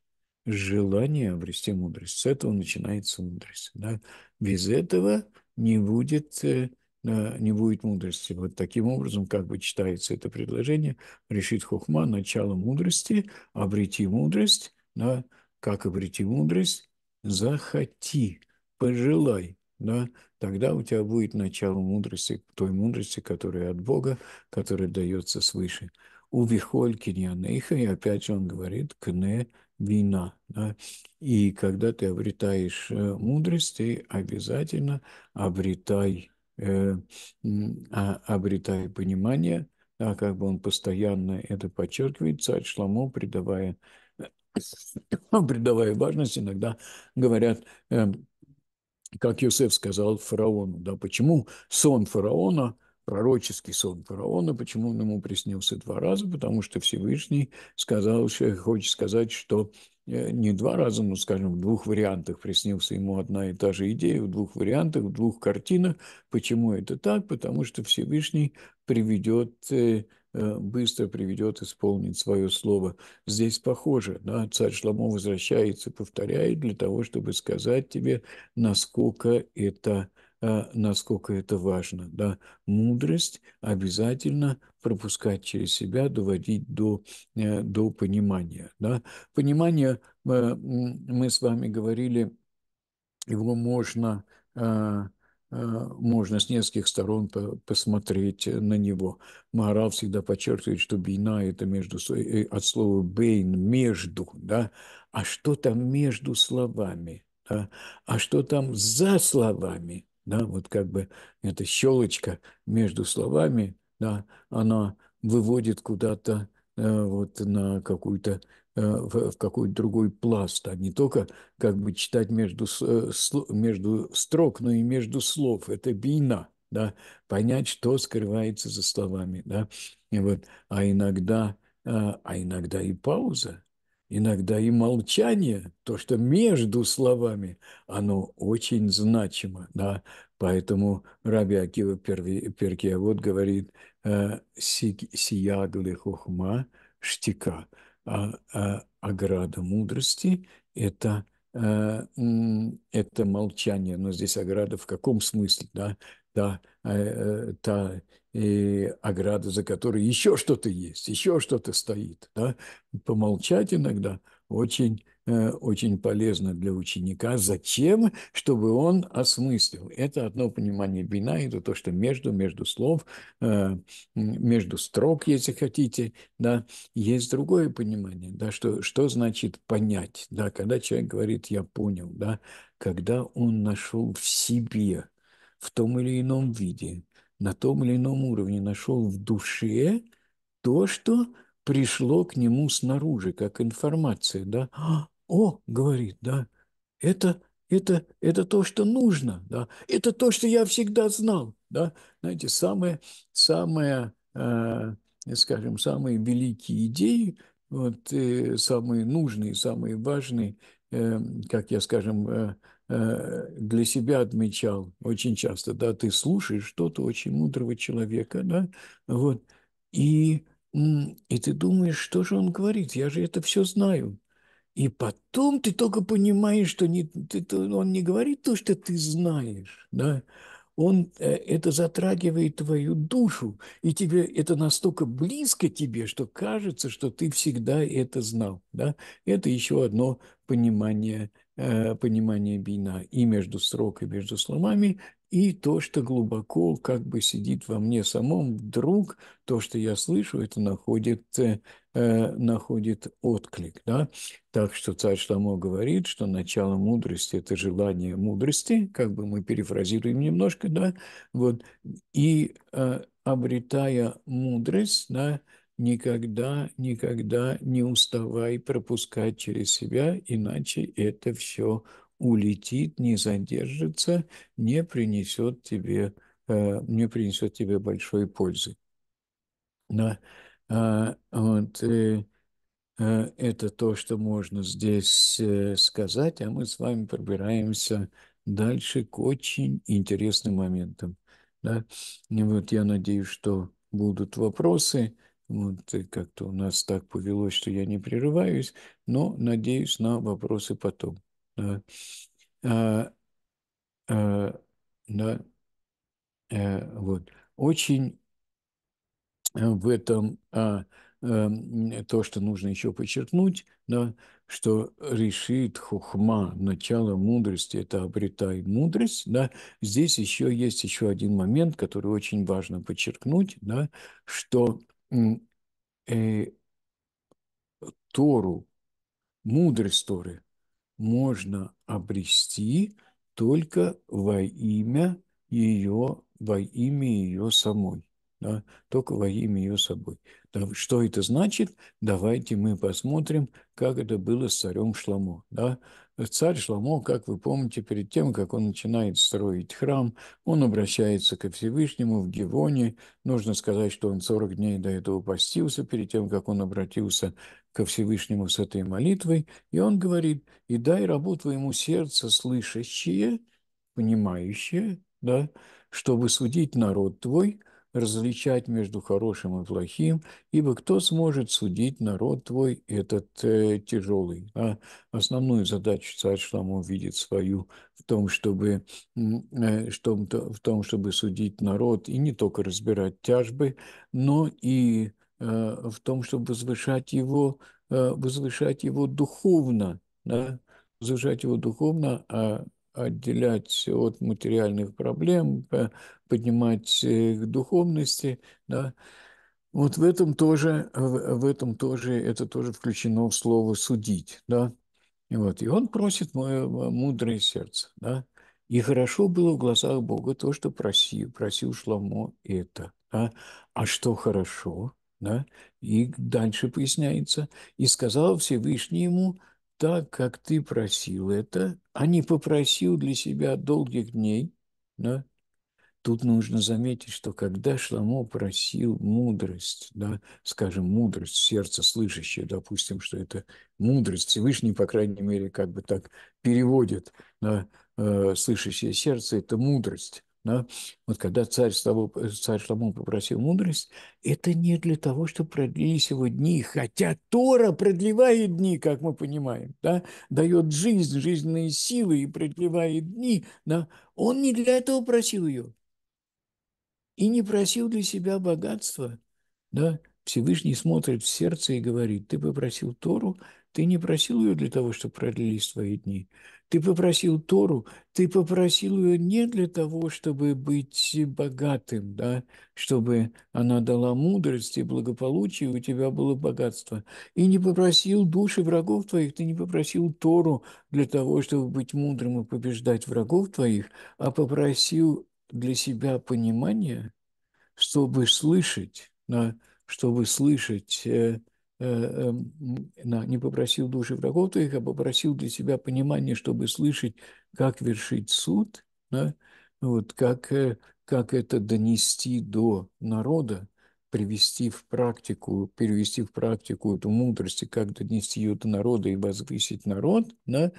A: желание обрести мудрость. С этого начинается мудрость. Да? Без этого не будет, э, не будет мудрости. Вот таким образом, как бы читается это предложение, решит хухма начало мудрости, обрети мудрость, да, как обрети мудрость, захоти, пожелай, да, тогда у тебя будет начало мудрости, той мудрости, которая от Бога, которая дается свыше. У не и опять же он говорит, кне вина. Да? И когда ты обретаешь э, мудрость, ты обязательно обретай, э, а, обретай понимание, да, как бы он постоянно это подчеркивает, царь Шламо, придавая, придавая важность, иногда говорят, э, как Юсеф сказал фараону, да, почему сон фараона – пророческий сон фараона. Почему он ему приснился два раза? Потому что Всевышний сказал, что, хочет сказать, что э, не два раза, но, скажем, в двух вариантах приснился ему одна и та же идея, в двух вариантах, в двух картинах. Почему это так? Потому что Всевышний приведет э, э, быстро приведет исполнить свое слово. Здесь похоже, да, царь Шламо возвращается, повторяет для того, чтобы сказать тебе, насколько это а, насколько это важно. Да? Мудрость обязательно пропускать через себя, доводить до, э, до понимания. Да? Понимание, э, мы с вами говорили, его можно а, а, можно с нескольких сторон посмотреть на него. Махарал всегда подчеркивает, что бина – это между, э, от слова «бейн» – «между». Да? А что там между словами? Да? А что там за словами? да, вот как бы эта щелочка между словами, да, она выводит куда-то э, вот на какую-то э, в, в какой-то другой пласт, а не только как бы читать между, э, между строк, но и между слов. Это бина, да, понять, что скрывается за словами, да, и вот, а иногда, а иногда и пауза, иногда и молчание, то, что между словами, оно очень значимо, да, поэтому Раби Акива Перкия вот говорит э, «сиягли хухма штика», а, а ограда мудрости – это э, это молчание, но здесь ограда в каком смысле, да, да, э, та и ограда, за которой еще что-то есть, еще что-то стоит. Да? Помолчать иногда очень, э, очень полезно для ученика. Зачем? Чтобы он осмыслил. Это одно понимание бина, это то, что между, между слов, э, между строк, если хотите, да, есть другое понимание, да, что, что значит понять, да, когда человек говорит «я понял», да, когда он нашел в себе, в том или ином виде, на том или ином уровне нашел в душе то, что пришло к нему снаружи, как информация, да. О, говорит, да, это, это, это то, что нужно, да, это то, что я всегда знал, да. Знаете, самые, самые, э, скажем, самые великие идеи, вот, э, самые нужные, самые важные, э, как я, скажем, э, Э, для себя отмечал очень часто, да, ты слушаешь что-то очень мудрого человека, да, вот, и, и ты думаешь, что же он говорит, я же это все знаю. И потом ты только понимаешь, что не, ты, он не говорит то, что ты знаешь, да, он э, это затрагивает твою душу, и тебе это настолько близко тебе, что кажется, что ты всегда это знал. Да? Это еще одно понимание Э, понимание бина и между строк, и между словами, и то, что глубоко как бы сидит во мне самом, вдруг то, что я слышу, это находит, э, э, находит отклик. Да? Так что царь Шламо говорит, что начало мудрости – это желание мудрости, как бы мы перефразируем немножко, да, вот, и э, обретая мудрость, да, никогда, никогда не уставай пропускать через себя, иначе это все улетит, не задержится, не принесет тебе, э, не принесет тебе большой пользы. Да. А, вот, э, э, это то, что можно здесь сказать, а мы с вами пробираемся дальше к очень интересным моментам. Да? И вот я надеюсь, что будут вопросы. Вот как-то у нас так повелось, что я не прерываюсь, но надеюсь на вопросы потом. Да. А, а, да. А, вот. Очень э, в этом а, а, то, что нужно еще подчеркнуть, да, что решит хухма, начало мудрости, это обретай мудрость, да, здесь еще есть еще один момент, который очень важно подчеркнуть, да, что э, Тору, мудрость Торы можно обрести только во имя ее, во имя ее самой. Да, только во имя ее собой. Да, что это значит? Давайте мы посмотрим, как это было с царем Шламо. Да? Царь Шламо, как вы помните, перед тем, как он начинает строить храм, он обращается ко Всевышнему в Гивоне. Нужно сказать, что он 40 дней до этого постился, перед тем, как он обратился ко Всевышнему с этой молитвой. И он говорит, «И дай рабу твоему сердце слышащее, понимающее, да, чтобы судить народ твой, различать между хорошим и плохим, ибо кто сможет судить народ твой этот э, тяжелый? А основную задачу царь Шлама видит свою в том, чтобы, э, что, в том, чтобы судить народ и не только разбирать тяжбы, но и э, в том, чтобы возвышать его, э, возвышать его духовно, да? возвышать его духовно, а отделять от материальных проблем, поднимать э, к духовности, да. Вот в этом тоже, в этом тоже, это тоже включено в слово «судить», да. И вот, и он просит мое мудрое сердце, да. И хорошо было в глазах Бога то, что просил, просил Шламо это, да. А что хорошо, да, и дальше поясняется, и сказал Всевышний ему, так, как ты просил это, а не попросил для себя долгих дней. Да? Тут нужно заметить, что когда Шламо просил мудрость, да, скажем, мудрость, сердце слышащее, допустим, что это мудрость, Всевышний, по крайней мере, как бы так переводит да, э, слышащее сердце, это мудрость. Да? Вот когда царь, с того, э, царь Шламон попросил мудрость, это не для того, чтобы продлились его дни, хотя Тора продлевает дни, как мы понимаем, да? дает жизнь, жизненные силы и продлевает дни. Да? Он не для этого просил ее. И не просил для себя богатства. Да? Всевышний смотрит в сердце и говорит, ты попросил Тору, ты не просил ее для того, чтобы продлились твои дни. Ты попросил Тору, ты попросил ее не для того, чтобы быть богатым, да, чтобы она дала мудрость и благополучие, и у тебя было богатство. И не попросил души врагов твоих, ты не попросил Тору для того, чтобы быть мудрым и побеждать врагов твоих, а попросил для себя понимания, чтобы слышать, да, чтобы слышать э, Э, эм, не попросил души врагов твоих, а попросил для себя понимание, чтобы слышать, как вершить суд, да, вот, как, э, как это донести до народа, привести в практику, перевести в практику эту мудрость, и как донести ее до народа и возвысить народ, да,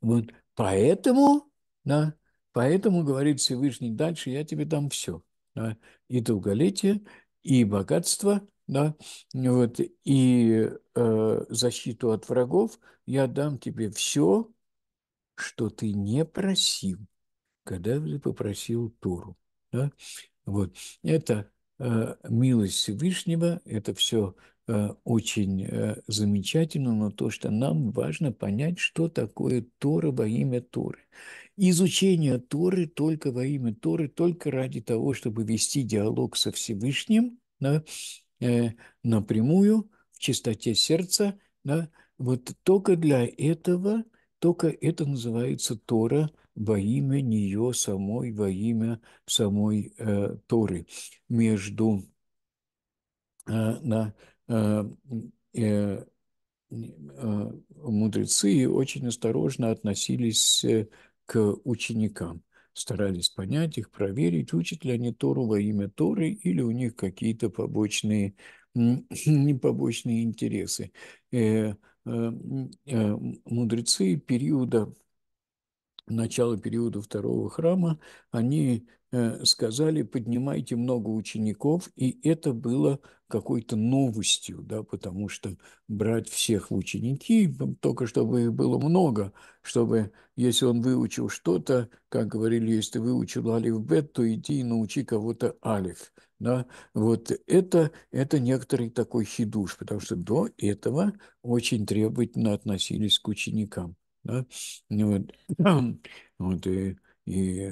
A: вот, поэтому, да, поэтому, говорит Всевышний, дальше я тебе дам все, да, и долголетие, и богатство – да, вот, и э, защиту от врагов, я дам тебе все, что ты не просил, когда ты попросил Тору. Да? Вот. Это э, милость Всевышнего, это все э, очень э, замечательно, но то, что нам важно понять, что такое Тора во имя Торы. Изучение Торы только во имя Торы, только ради того, чтобы вести диалог со Всевышним, да, Э, напрямую в чистоте сердца. Да? Вот только для этого, только это называется Тора во имя нее самой, во имя самой э, Торы. Между э, на, э, э, э, мудрецы очень осторожно относились э, к ученикам старались понять их, проверить, учат ли они Тору во имя Торы или у них какие-то побочные, не побочные интересы. Э, э, э, мудрецы периода начала периода второго храма, они э, сказали, поднимайте много учеников, и это было какой-то новостью, да, потому что брать всех в ученики, только чтобы их было много, чтобы, если он выучил что-то, как говорили, если ты выучил алиф бет, то иди и научи кого-то алиф. Да? Вот это, это некоторый такой хидуш, потому что до этого очень требовательно относились к ученикам да, вот, вот и, и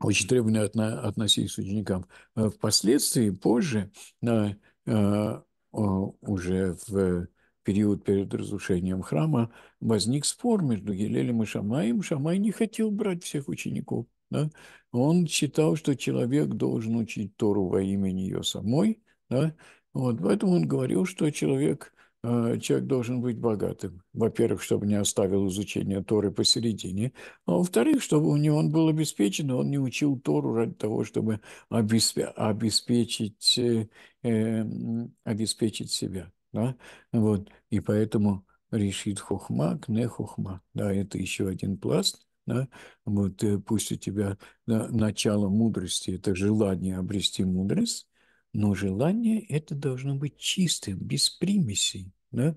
A: очень требовательно отно, относились к ученикам. Э, впоследствии, позже, на, а, уже в период перед разрушением храма, возник спор между Гелелем и Шамаем. Шамай не хотел брать всех учеников. Да? Он считал, что человек должен учить Тору во имя нее самой. Да? Вот, поэтому он говорил, что человек а, человек должен быть богатым. Во-первых, чтобы не оставил изучение Торы посередине. А во-вторых, чтобы у него он был обеспечен, и он не учил Тору ради того, чтобы обеспечить, э, эм, обеспечить себя. Да? Вот. И поэтому решит хухма, кне хухма. Да, это еще один пласт. Да? Вот, э, пусть у тебя да, начало мудрости – это желание обрести мудрость, но желание это должно быть чистым, без примесей. Да?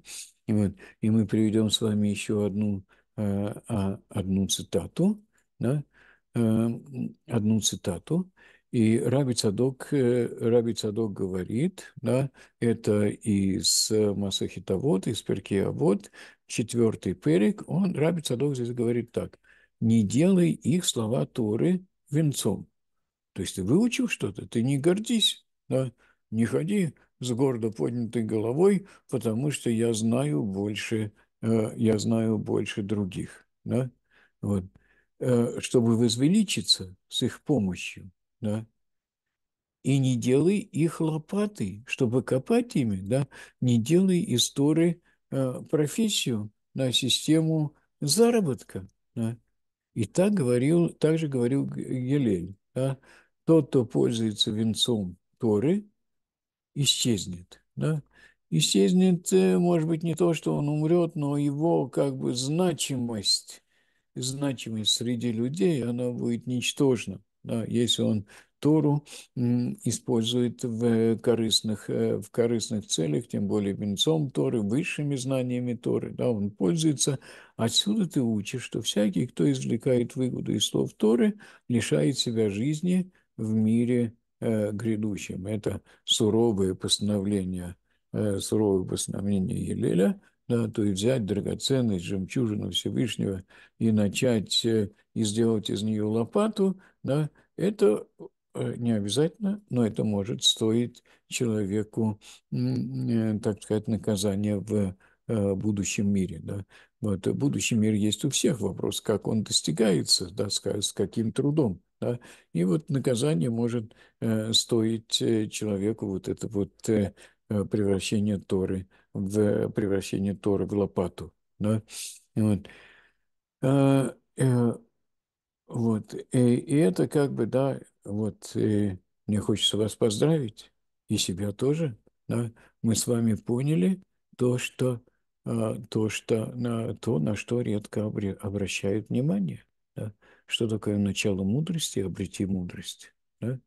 A: И, вот, и мы приведем с вами еще одну, э, а, одну цитату. Да? Эм, одну цитату. И Раби Цадок, э, Раби Цадок говорит, да, это из э, Масахитавод, из Перкеавод, четвертый перик, он, Раби Цадок здесь говорит так, не делай их слова Торы венцом. То есть ты выучил что-то, ты не гордись. Да? Не ходи с гордо поднятой головой, потому что я знаю больше, э, я знаю больше других. Да? Вот. Э, чтобы возвеличиться с их помощью, да? и не делай их лопатой, чтобы копать ими, да? не делай из Торы э, профессию, на да? систему заработка. Да? И так, говорил, так же говорил Гелель. Да? Тот, кто пользуется венцом Торы исчезнет. Да? Исчезнет, э, может быть, не то, что он умрет, но его как бы значимость, значимость среди людей, она будет ничтожна, да? если он Тору использует в корыстных, э, в корыстных целях, тем более венцом Торы, высшими знаниями Торы, да, он пользуется. Отсюда ты учишь, что всякий, кто извлекает выгоду из слов Торы, лишает себя жизни в мире Э, грядущим Это суровые постановления, э, суровые постановления Елеля, да, то есть взять драгоценность, жемчужину Всевышнего и начать э, и сделать из нее лопату, да, это не обязательно, но это может стоить человеку, так сказать, наказание в будущем мире. Да. Вот будущий мир есть у всех. Вопрос, как он достигается, да, с, с каким трудом. Да? И вот наказание может э, стоить э, человеку вот это вот э, э превращение Торы в э, превращение Торы в лопату. Да? Вот. А, э, вот. И, и это как бы, да, вот и мне хочется вас поздравить, и себя тоже. Да? Мы с вами поняли то, что а, то, что, на то, на что редко обращают внимание. Да? Что такое начало мудрости? Обрети мудрость. Да?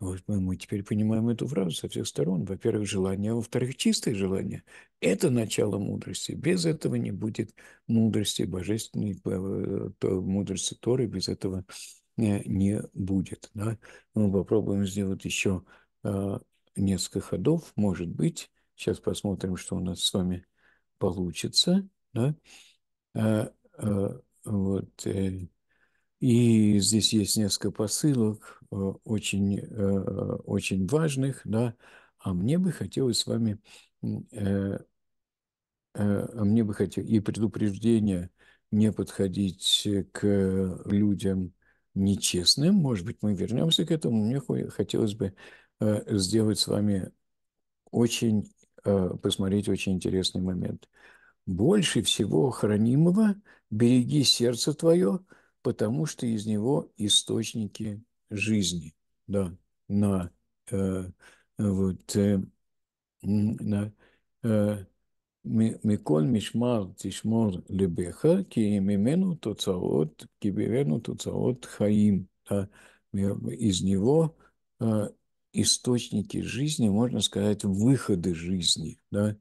A: Вот мы, мы теперь понимаем эту фразу со всех сторон. Во-первых, желание, а во-вторых, чистое желание. Это начало мудрости. Без этого не будет мудрости божественной, э, мудрости Торы, без этого не, э, не будет. Да? Мы попробуем сделать еще э, несколько ходов, может быть. Сейчас посмотрим, что у нас с вами получится, да, э, э, вот, э, и здесь есть несколько посылок, очень, очень важных, да, а мне бы хотелось с вами, а мне бы хотелось, и предупреждение не подходить к людям нечестным, может быть, мы вернемся к этому, мне хотелось бы сделать с вами очень Э, посмотреть очень интересный момент. «Больше всего хранимого береги сердце твое, потому что из него источники жизни». Да, на э, вот э, на э, Миколь Мишмар Тишмор Лебеха, ки мимену тоцаот, ки берену тоцаот хаим. Да? Из него э, источники жизни, можно сказать, выходы жизни, да,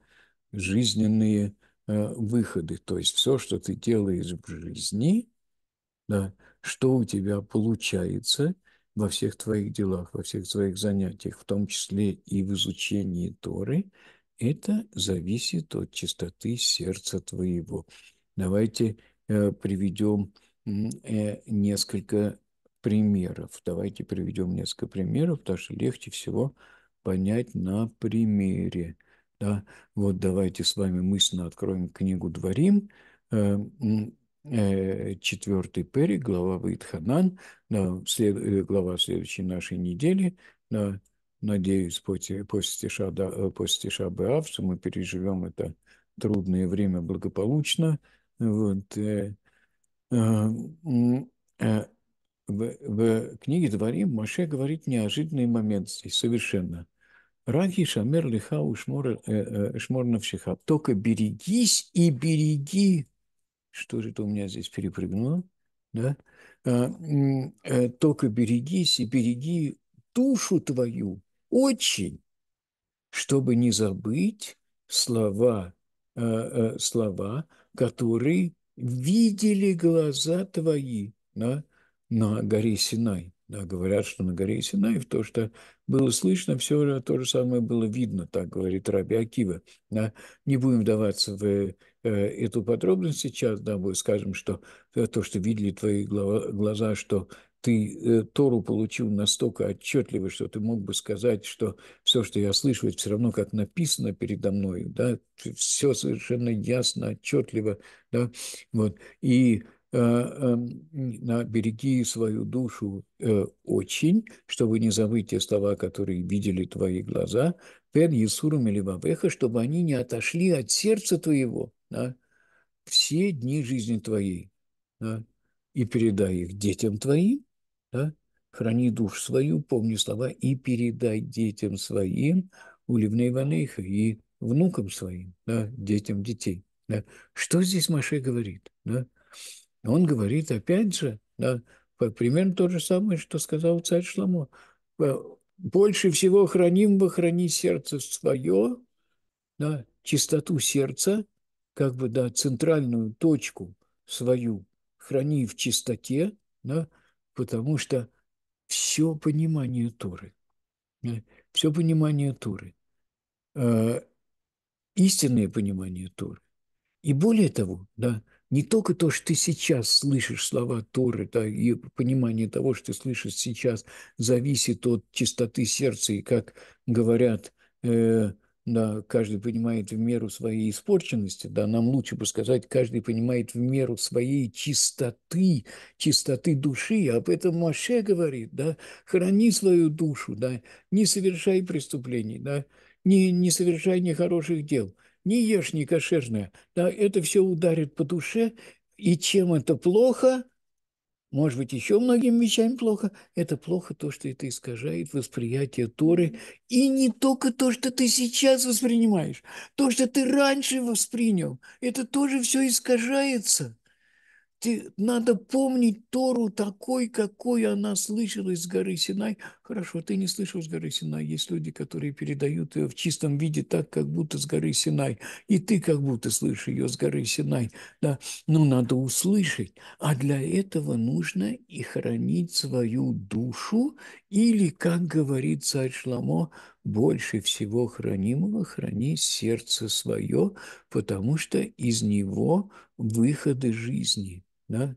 A: жизненные э, выходы. То есть все, что ты делаешь в жизни, да, что у тебя получается во всех твоих делах, во всех твоих занятиях, в том числе и в изучении Торы, это зависит от чистоты сердца твоего. Давайте э, приведем э, несколько примеров. Давайте приведем несколько примеров, потому что легче всего понять на примере. Да? Вот давайте с вами мысленно откроем книгу «Дворим», э, э, четвертый пери, глава Ваидханан, да, э, глава следующей нашей недели. Да, надеюсь, после, после, стиша, после стиша Беав, что мы переживем это трудное время благополучно. Вот, в, в книге Дворим Моше говорит неожиданный момент здесь совершенно. Раги шамер лиха ушмор, э, э навшиха. Только берегись и береги. Что же это у меня здесь перепрыгнуло? Да? А, э, только берегись и береги душу твою очень, чтобы не забыть слова, э, слова, которые видели глаза твои. Да? на горе Синай. Да, говорят, что на горе Синай, то, что было слышно, все то же самое было видно, так говорит Раби Акива. Да. Не будем вдаваться в э, эту подробность сейчас, да, мы скажем, что э, то, что видели твои глаза, что ты э, Тору получил настолько отчетливо, что ты мог бы сказать, что все, что я слышу, это все равно как написано передо мной, да, все совершенно ясно, отчетливо, да, вот, и Э, эм, береги свою душу э, очень, чтобы не забыть те слова, которые видели твои глаза, пер Есурум или Бабеха, чтобы они не отошли от сердца твоего да, все дни жизни твоей. Да, и передай их детям твоим, да, храни душ свою, помни слова, и передай детям своим, Уливней Ванейха, и внукам своим, да, детям детей. Да. Что здесь Маше говорит? Да? Он говорит, опять же, да, примерно то же самое, что сказал царь Шламо. Э, Больше всего храним бы храни сердце свое, да, чистоту сердца, как бы, да, центральную точку свою храни в чистоте, да, потому что все понимание Торы, да, все понимание Торы, э, истинное понимание Торы. И более того, да, не только то, что ты сейчас слышишь слова Торы, да, и понимание того, что ты слышишь сейчас, зависит от чистоты сердца, и как говорят, э, да, каждый понимает в меру своей испорченности, да, нам лучше бы сказать, каждый понимает в меру своей чистоты, чистоты души, об этом Маше говорит, да, храни свою душу, да, не совершай преступлений, да, не, не совершай нехороших дел – не ешь не кошерное. Да, это все ударит по душе, и чем это плохо, может быть, еще многим вещам плохо, это плохо то, что это искажает восприятие Торы. И не только то, что ты сейчас воспринимаешь, то, что ты раньше воспринял, это тоже все искажается. Ты, надо помнить Тору такой, какой она слышала с горы Синай. Хорошо, ты не слышал с горы Синай. Есть люди, которые передают ее в чистом виде так, как будто с горы Синай. И ты как будто слышишь ее с горы Синай. Да? Но ну, надо услышать. А для этого нужно и хранить свою душу, или, как говорит царь Шламо, больше всего хранимого храни сердце свое, потому что из него выходы жизни. Да?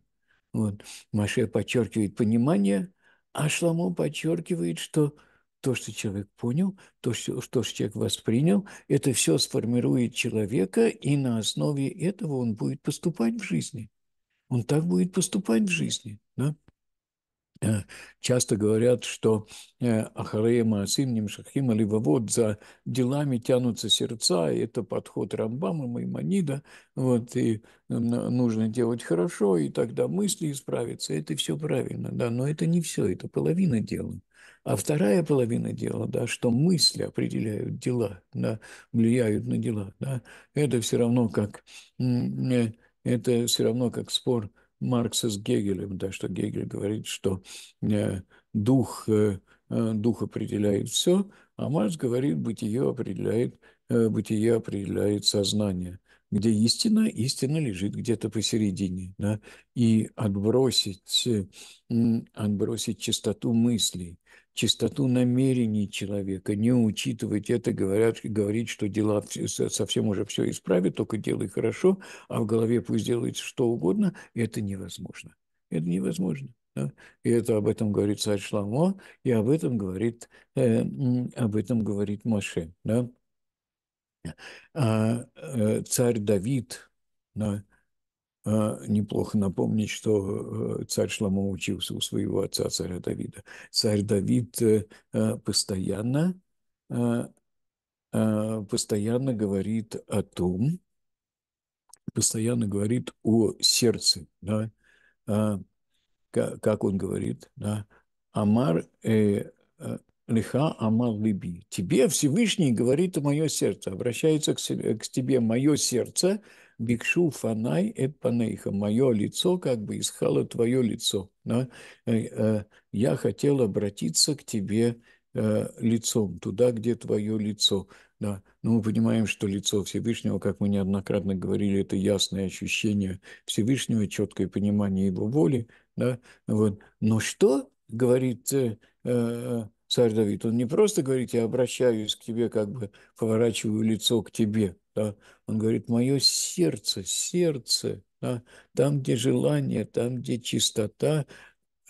A: Вот. Маше подчеркивает понимание, а Шламо подчеркивает, что то, что человек понял, то, что, то, что человек воспринял, это все сформирует человека, и на основе этого он будет поступать в жизни. Он так будет поступать в жизни. Да? часто говорят, что э, Ахареем Асим Нимшахим Аливавод за делами тянутся сердца, и это подход Рамбама, Маймонида, вот, и нужно делать хорошо, и тогда мысли исправятся, это все правильно, да, но это не все, это половина дела. А вторая половина дела, да, что мысли определяют дела, да, влияют на дела, да, это все равно как, э, это все равно как спор – Маркса с Гегелем, да, что Гегель говорит, что э, дух, э, э, дух определяет все, а Маркс говорит, бытие определяет, бытие определяет сознание где истина, истина лежит где-то посередине, да, и отбросить, отбросить чистоту мыслей, чистоту намерений человека, не учитывать это, говорят, говорить, что дела совсем уже все исправят, только делай хорошо, а в голове пусть делает что угодно, это невозможно. Это невозможно. Да? И это об этом говорит царь Шламо, и об этом говорит, э, об этом говорит Маше. Да? А, э, царь Давид, да, а, неплохо напомнить, что э, царь Шламо учился у своего отца, царя Давида. Царь Давид э, а, постоянно, а, постоянно говорит о том, постоянно говорит о сердце, да, как он говорит, да, Амар э, Лиха Амар Либи. Тебе Всевышний говорит о мое сердце, обращается к, к тебе мое сердце, Бикшу фанай эт панейха. Мое лицо как бы искало твое лицо. Да? Э, э, я хотел обратиться к тебе э, лицом, туда, где твое лицо. Да. Но ну, мы понимаем, что лицо Всевышнего, как мы неоднократно говорили, это ясное ощущение Всевышнего, четкое понимание его воли. Да. Вот. Но что, говорит э, царь Давид, он не просто говорит, я обращаюсь к тебе, как бы поворачиваю лицо к тебе, да? Он говорит, мое сердце, сердце, да? там, где желание, там, где чистота,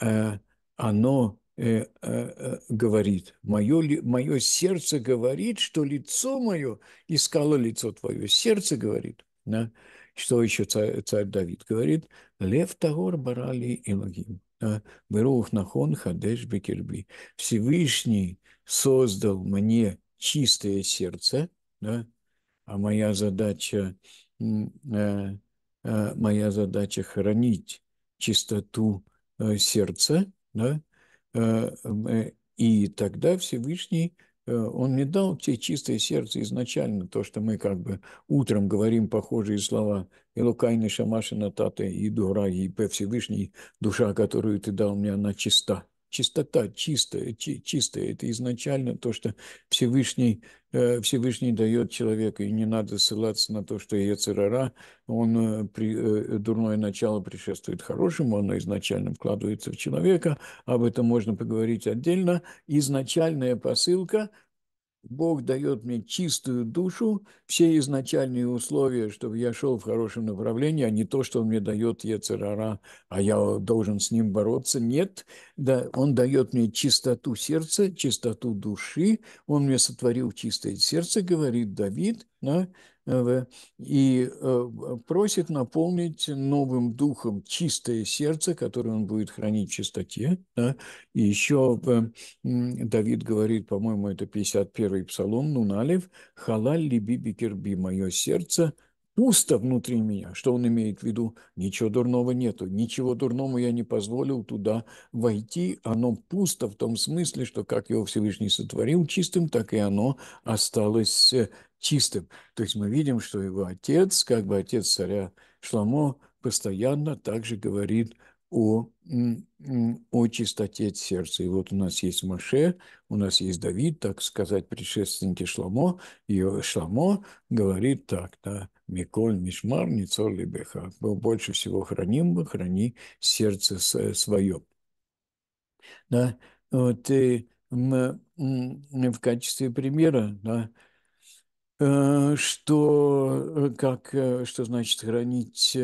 A: э, оно э, э, э говорит. Мое, мое сердце говорит, что лицо мое искало лицо твое. Сердце говорит. Да? Что еще царь, царь Давид говорит? Лев Тагор Барали Элогим. Берух Нахон Хадеш Бекерби. Всевышний создал мне чистое сердце, да, а моя задача, э, э, моя задача хранить чистоту э, сердца, да, и тогда Всевышний, он не дал тебе чистое сердце изначально, то, что мы как бы утром говорим похожие слова «Илукайны шамашина тата и дура, и Всевышний, душа, которую ты дал мне, она чиста» чистота, чистая, чи, чистая. Это изначально то, что Всевышний, э, Всевышний дает человеку, и не надо ссылаться на то, что Ецерара, он э, при, э, дурное начало предшествует хорошему, оно изначально вкладывается в человека, об этом можно поговорить отдельно. Изначальная посылка – Бог дает мне чистую душу, все изначальные условия, чтобы я шел в хорошем направлении, а не то, что он мне дает Ецерара, а я должен с ним бороться. Нет, да, он дает мне чистоту сердца, чистоту души, он мне сотворил чистое сердце, говорит Давид, да, Э, и э, просит наполнить новым духом чистое сердце, которое он будет хранить в чистоте. Да? И еще э, Давид говорит, по-моему, это 51-й псалом, Нуналев, «Халаль ли бибикерби, мое сердце пусто внутри меня. Что он имеет в виду? Ничего дурного нету, ничего дурному я не позволил туда войти. Оно пусто в том смысле, что как его Всевышний сотворил чистым, так и оно осталось э, чистым. То есть мы видим, что его отец, как бы отец царя Шламо, постоянно также говорит о, о чистоте сердца. И вот у нас есть Маше, у нас есть Давид, так сказать, предшественники Шламо. И Шламо говорит так, да, Миколь Мишмар, Ницор Либеха. Больше всего храним, храни сердце свое. Да, вот и мы, в качестве примера, да, э, что, э, как, э, что значит хранить,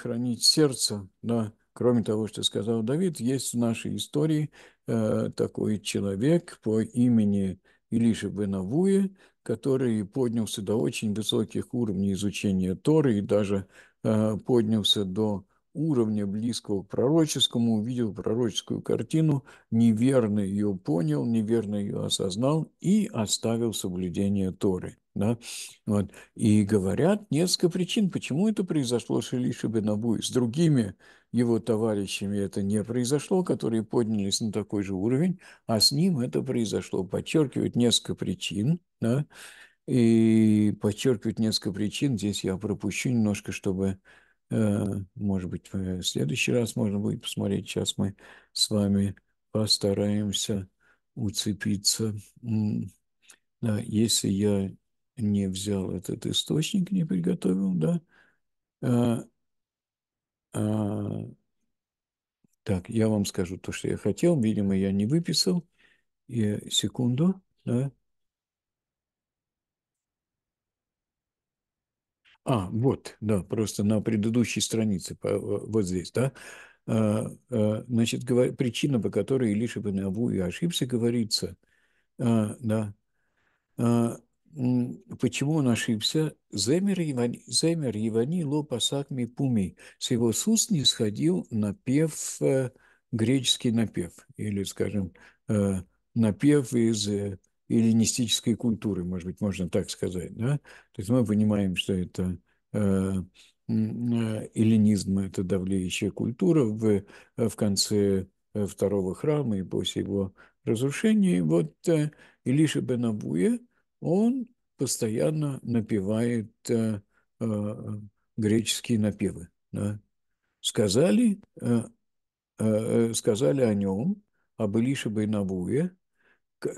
A: хранить сердце, да, Кроме того, что сказал Давид, есть в нашей истории э, такой человек по имени Илиша Бенавуя, который поднялся до очень высоких уровней изучения Торы и даже э, поднялся до уровня, близкого к пророческому, увидел пророческую картину, неверно ее понял, неверно ее осознал и оставил соблюдение Торы. Да? Вот. И говорят несколько причин, почему это произошло с Илишей Бенабу. С другими его товарищами это не произошло, которые поднялись на такой же уровень, а с ним это произошло. Подчеркивают несколько причин. Да? И подчеркивают несколько причин. Здесь я пропущу немножко, чтобы Э, может быть, в следующий раз можно будет посмотреть. Сейчас мы с вами постараемся уцепиться. Да, если я не взял этот источник, не приготовил, да. А, а, так, я вам скажу то, что я хотел. Видимо, я не выписал. Я секунду, да. А, вот, да, просто на предыдущей странице, э, вот здесь, да. А, э, значит, причина, по которой Илиша бен Абу и ошибся, говорится, а, да, а, почему он ошибся? Земер Ивани, Земер Ивани лопасак ми пуми. С его сус не сходил напев, э, греческий напев, или, скажем, напев из эллинистической культуры, может быть, можно так сказать. Да? То есть мы понимаем, что это э, э, эллинизм – это давлеющая культура в, э, в конце второго храма и после его разрушения. Вот Илиша Бенабуя, он постоянно напевает греческие напевы. Да? Сказали, сказали о нем, об Илише Бенабуе,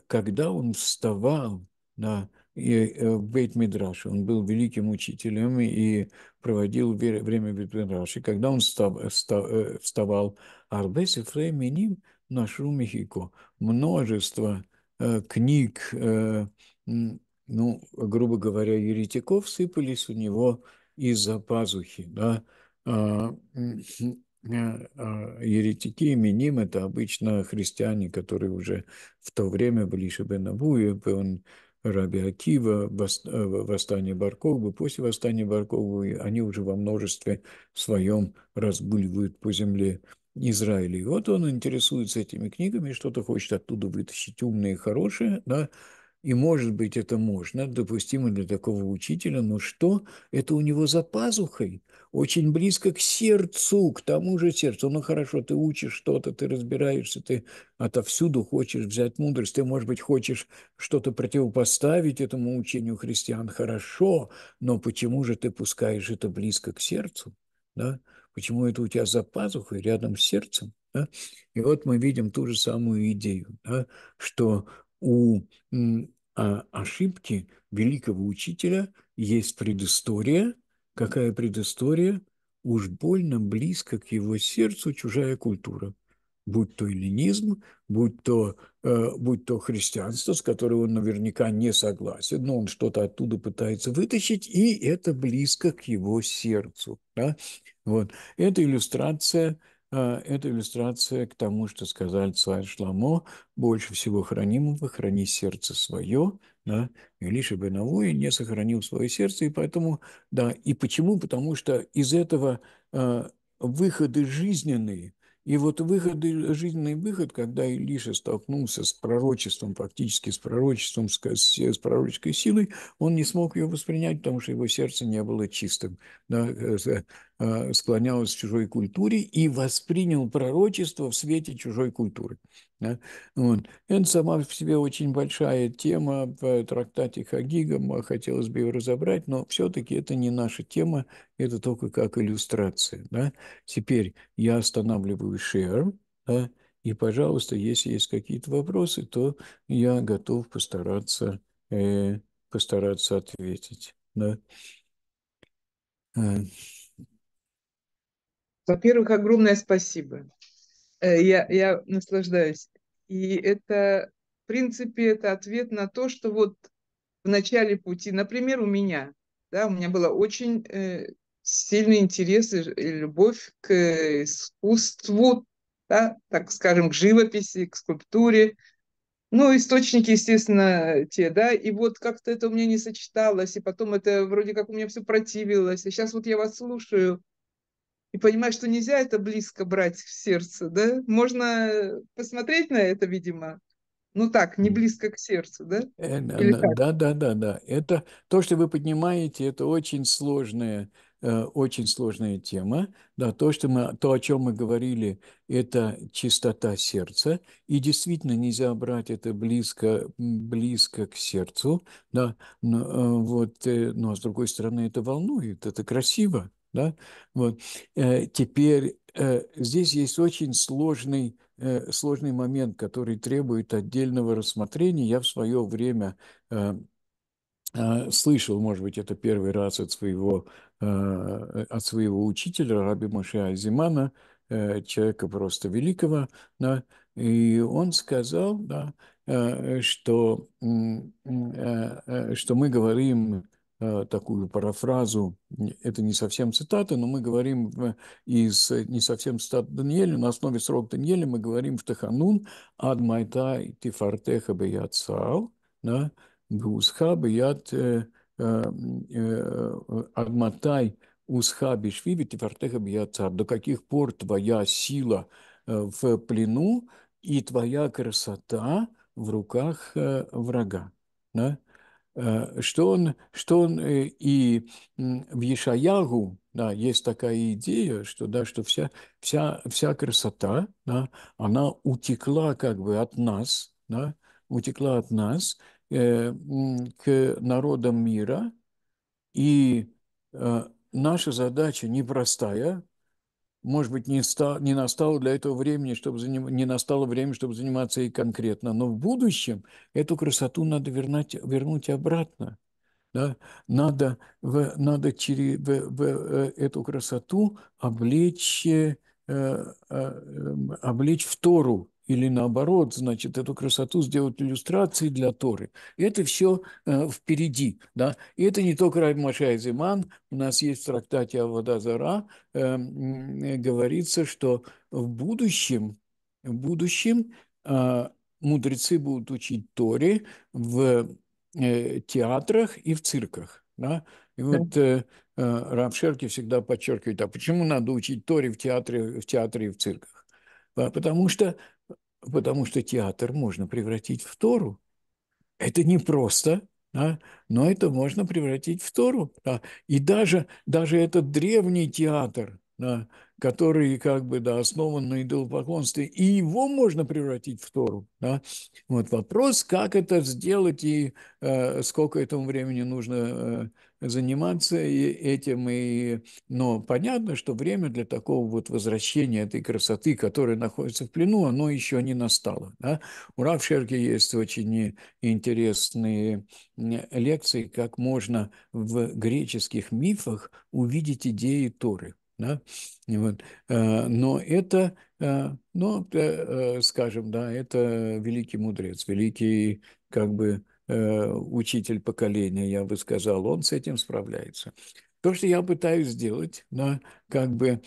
A: когда он вставал на э, Бейт-Мидраш, он был великим учителем и проводил время в Бейт-Мидраш, и когда он э, э, вставал, Арбес и Фрейменим нашу Мехико, множество книг, ну, грубо говоря, еретиков сыпались у него из-за пазухи, да, а, Э, а еретики, миним – это обычно христиане, которые уже в то время были Шабенавуи, эм он Раби Акива, э, восстание Барковы, после восстания Барковы, они уже во множестве своем разгуливают по земле Израиля. И вот он интересуется этими книгами, что-то хочет оттуда вытащить умные, хорошие, да, и, может быть, это можно, допустимо для такого учителя, но что? Это у него за пазухой, очень близко к сердцу, к тому же сердцу. Ну, хорошо, ты учишь что-то, ты разбираешься, ты отовсюду хочешь взять мудрость, ты, может быть, хочешь что-то противопоставить этому учению христиан. Хорошо, но почему же ты пускаешь это близко к сердцу? Да? Почему это у тебя за пазухой, рядом с сердцем? Да? И вот мы видим ту же самую идею, да? что у а, ошибки великого учителя есть предыстория. Какая предыстория? Уж больно близко к его сердцу чужая культура. Будь то эллинизм, будь то, э, будь то христианство, с которым он наверняка не согласен, но он что-то оттуда пытается вытащить, и это близко к его сердцу. Да? Вот. Это иллюстрация а, это иллюстрация к тому, что сказал царь Шламо, больше всего хранимого, храни сердце свое, да, и лишь Илиша Бенавуи не сохранил свое сердце, и поэтому, да, и почему? Потому что из этого э, выходы жизненные, и вот выходы жизненный выход, когда Илиша столкнулся с пророчеством, фактически с пророчеством, с, с пророческой силой, он не смог ее воспринять, потому что его сердце не было чистым. Да? Э, э, Э, склонялась к чужой культуре и воспринял пророчество в свете чужой культуры. Да? Вот. Это сама в себе очень большая тема в трактате Хагига, хотелось бы ее разобрать, но все-таки это не наша тема, это только как иллюстрация. Да? Теперь я останавливаю share, да? и, пожалуйста, если есть какие-то вопросы, то я готов постараться, э, постараться ответить. Да? Э,
B: во-первых, огромное спасибо. Э, я, я наслаждаюсь. И это, в принципе, это ответ на то, что вот в начале пути, например, у меня, да, у меня было очень э, сильный интерес и любовь к искусству, да, так скажем, к живописи, к скульптуре. Ну, источники, естественно, те, да, и вот как-то это у меня не сочеталось, и потом это вроде как у меня все противилось, и сейчас вот я вас слушаю, и понимаешь, что нельзя это близко брать в сердце, да? Можно посмотреть на это, видимо, ну так, не близко к сердцу, да? Э, Или да,
A: да, да, да, да. Это то, что вы поднимаете, это очень сложная, э, очень сложная тема. Да, то, что мы, то, о чем мы говорили, это чистота сердца. И действительно нельзя брать это близко, близко к сердцу. Да, но, э, вот, э, но с другой стороны, это волнует, это красиво. Да? Вот. Э, теперь э, здесь есть очень сложный, э, сложный момент, который требует отдельного рассмотрения. Я в свое время слышал, может быть, это первый раз от своего, от своего учителя Раби Маше Азимана, человека просто великого, да, и он сказал, да, что, что мы говорим Э, такую парафразу, это не совсем цитаты, но мы говорим из э, не совсем цитат Даниэля, на основе срок Даниэля мы говорим в Таханун «Ад майтай тифартеха беят саал», да, «Беусха беят э, адматай усха бешвиви тифартеха беят саал», «До каких пор твоя сила в плену и твоя красота в руках врага». Да? Э, что он, что он э, и в Ешаягу, да, есть такая идея, что, да, что вся, вся, вся красота, да, она утекла как бы от нас, да, утекла от нас э, к народам мира, и э, наша задача непростая, может быть, не, ста, не настало для этого времени, чтобы заним, не настало время, чтобы заниматься ей конкретно. Но в будущем эту красоту надо вернуть, вернуть обратно. Да? Надо, в, надо через, в, в, э, эту красоту облечь, э, э, эм, облечь в Тору, или наоборот, значит, эту красоту сделать иллюстрацией для Торы. Это все э, впереди, да. И это не только Раб Машай Зиман, у нас есть в трактате «Авода Зара», э, э, говорится, что в будущем, в будущем э, мудрецы будут учить Торе в э, театрах и в цирках, да. И вот э, э, Рамшерки всегда подчеркивает, а почему надо учить Торе в театре, в театре и в цирках? Потому что потому что театр можно превратить в Тору. Это не просто, да, но это можно превратить в Тору. Да. И даже, даже этот древний театр, да, который как бы да, основан на идолопоклонстве, и его можно превратить в Тору. Да? Вот вопрос, как это сделать и э, сколько этому времени нужно э, заниматься этим. И, но понятно, что время для такого вот возвращения этой красоты, которая находится в плену, оно еще не настало. Да? У Равшерки есть очень интересные лекции, как можно в греческих мифах увидеть идеи Торы. Да? Вот. Э, но это, ну, скажем, да, это великий мудрец, великий как бы Э, учитель поколения, я бы сказал, он с этим справляется. То, что я пытаюсь сделать, да, как бы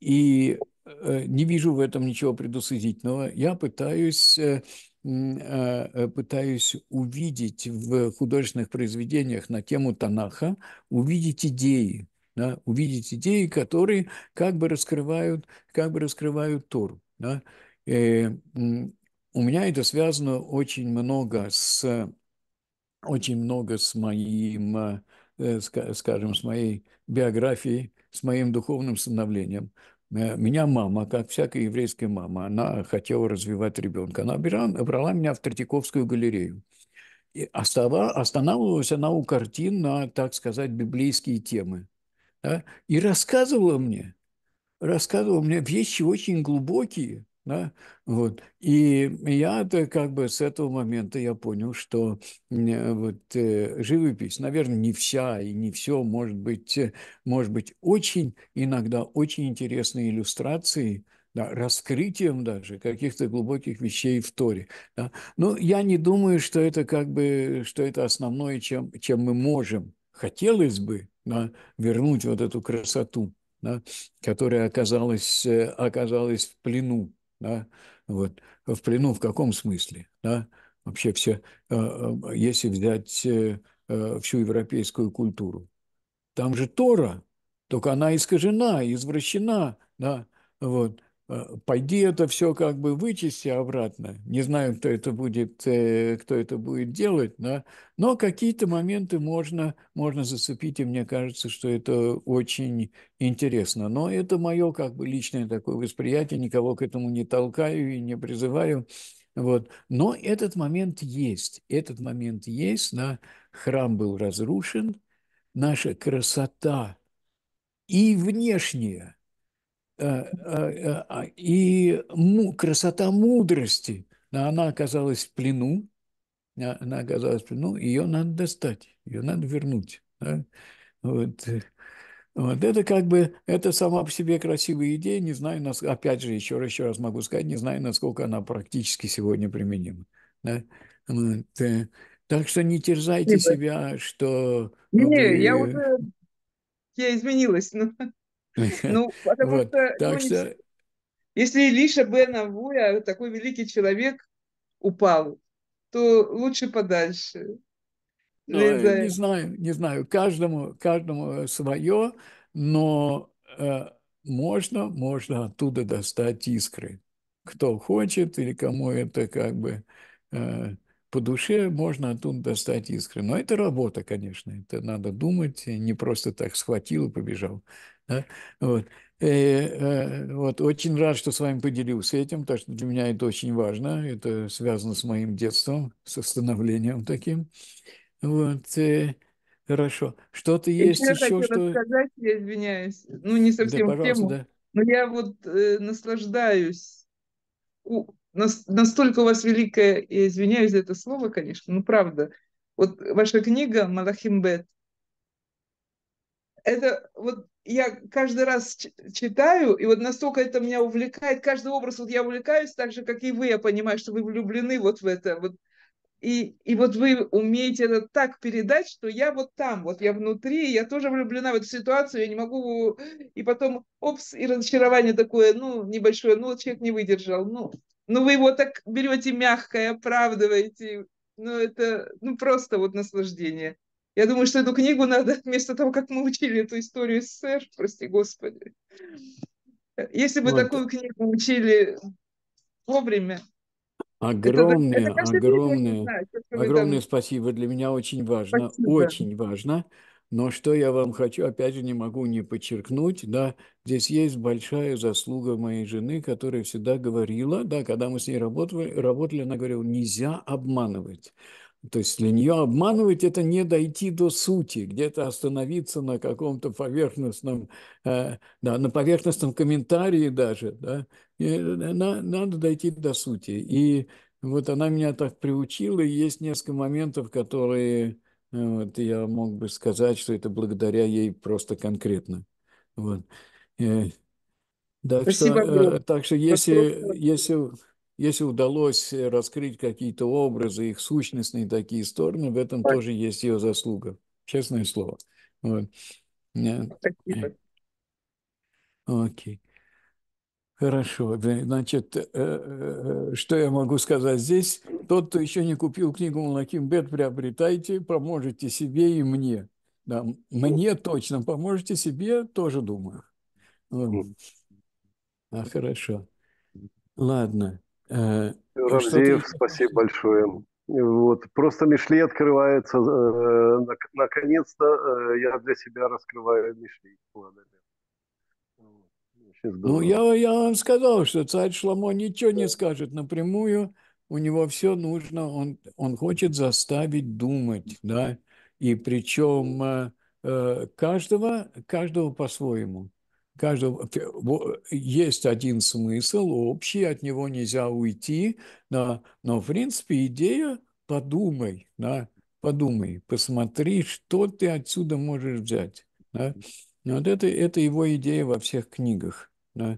A: и э, не вижу в этом ничего предусудительного, я пытаюсь э, пытаюсь увидеть в художественных произведениях на тему Танаха, увидеть идеи, да, увидеть идеи, которые как бы раскрывают, как бы раскрывают Тору. Да у меня это связано очень много с очень много с моим, э, э, скажем, с моей биографией, с моим духовным становлением. Э, меня мама, как всякая еврейская мама, она хотела развивать ребенка. Она брала, брала меня в Третьяковскую галерею. И останавливалась она у картин на, так сказать, библейские темы. Да? И рассказывала мне, рассказывала мне вещи очень глубокие – да? Вот. И я -то как бы с этого момента я понял, что э, вот, э, живопись, наверное, не вся и не все, может быть, э, может быть, очень иногда очень интересные иллюстрации, да, раскрытием даже каких-то глубоких вещей в Торе. Да. Но я не думаю, что это как бы, что это основное, чем, чем мы можем. Хотелось бы да, вернуть вот эту красоту, да, которая оказалась, э, оказалась в плену да, вот, в плену в каком смысле, да, вообще все, э, э, если взять э, всю европейскую культуру, там же Тора, только она искажена, извращена, да, вот, а, Пойди это все как бы вычисти обратно. Не знаю, кто это будет, э, кто это будет делать, да? но какие-то моменты можно, можно зацепить, и мне кажется, что это очень интересно. Но это мое как бы личное такое восприятие, никого к этому не толкаю и не призываю. Вот. Но этот момент есть, этот момент есть, да? храм был разрушен, наша красота и внешняя – Э, э, э, а, и красота мудрости, она оказалась в плену, она оказалась в плену, ее надо достать, ее надо вернуть. Да? Вот. Вот это как бы, это сама по себе красивая идея, не знаю, опять же, еще раз, еще раз могу сказать, не знаю, насколько она практически сегодня применима. Да? Вот. Так что не терзайте не, себя, что... Не, вы... я уже...
B: Я изменилась. Но... Ну. Ну, потому вот, что... Ну, так ну, что... Если Лиша Бен Авуя, такой великий человек, упал, то лучше подальше. Ну, не
A: знаю, не знаю. Каждому, каждому э, свое, но э, можно, можно оттуда достать искры. Кто хочет или кому это как бы э, по душе, можно оттуда достать искры. Но это работа, конечно. Это надо думать, не просто так схватил и побежал. Вот. И, э, э, вот, очень рад, что с вами поделился этим, так что для меня это очень важно, это связано с моим детством, со становлением таким. Вот, э, хорошо. Что-то есть я еще, хотела что... сказать,
B: я извиняюсь, ну не совсем да, в тему, да. но я вот э, наслаждаюсь нас, настолько у вас великое, я извиняюсь за это слово, конечно, но правда. Вот ваша книга «Малахим Бет», это вот я каждый раз читаю, и вот настолько это меня увлекает, каждый образ, вот я увлекаюсь так же, как и вы, я понимаю, что вы влюблены вот в это, вот и, и вот вы умеете это так передать, что я вот там, вот я внутри, я тоже влюблена в эту ситуацию, я не могу... И потом, опс, и разочарование такое, ну, небольшое, ну, человек не выдержал, ну. Ну, вы его так берете мягко и оправдываете. Ну, это, ну, просто вот наслаждение. Я думаю, что эту книгу надо, вместо того, как мы учили эту историю СССР, прости господи, если бы вот. Ну, такую книгу учили вовремя,
A: Огромное, это, это огромное, знает, огромное там... спасибо. Для меня очень важно, спасибо. очень важно. Но что я вам хочу, опять же, не могу не подчеркнуть, да, здесь есть большая заслуга моей жены, которая всегда говорила, да, когда мы с ней работали, работали она говорила, нельзя обманывать. То есть для нее обманывать – это не дойти до сути, где-то остановиться на каком-то поверхностном, э, да, на поверхностном комментарии даже. Да? И, э, на, надо дойти до сути. И вот она меня так приучила, и есть несколько моментов, которые э, вот, я мог бы сказать, что это благодаря ей просто конкретно. Вот. Э, так Спасибо. Что, э, так что если, Спасибо. если если удалось э, раскрыть какие-то образы, их сущностные такие стороны, в этом тоже есть ее заслуга, честное слово. Э, ну, э. Окей. Хорошо, значит, что я могу сказать здесь? Тот, кто еще не купил книгу Малаким Бет, приобретайте, поможете себе и мне. Да, мне точно поможете себе, тоже думаю. Вот. А, хорошо. Ладно. Э, Рамзеев,
B: спасибо большое.
A: Вот. Просто Мишли открывается. Э,
B: наконец-то э, я для себя раскрываю Мишли.
A: Ну, я, я вам сказал, что царь Шламо ничего не скажет напрямую. У него все нужно. Он, он хочет заставить думать. Да? И причем э, э, каждого, каждого по-своему каждого, э, э, есть один смысл, общий, от него нельзя уйти, да, но, в принципе, идея – подумай, да, подумай, посмотри, что ты отсюда можешь взять. Да. Вот это, это его идея во всех книгах. Да.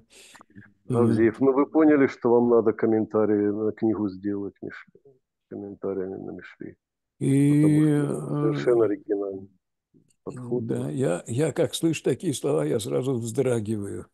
B: Э, Авдеев, ну
A: вы поняли, что вам надо комментарии на книгу сделать, Миш... комментариями на Мишли.
B: И... Потому что совершенно оригинально
A: подходу. Да, я, я как слышу такие слова, я сразу вздрагиваю,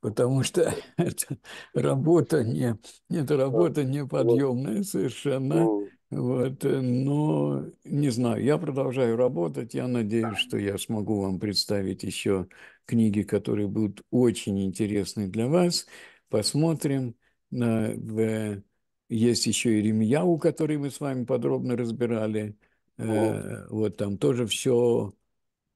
A: потому что это работа не, это работа неподъемная совершенно. Ну. Вот, но не знаю, я продолжаю работать, я надеюсь, что я смогу вам представить еще книги, которые будут очень интересны для вас. Посмотрим. Есть еще и Ремьяу, который мы с вами подробно разбирали. вот э, там тоже все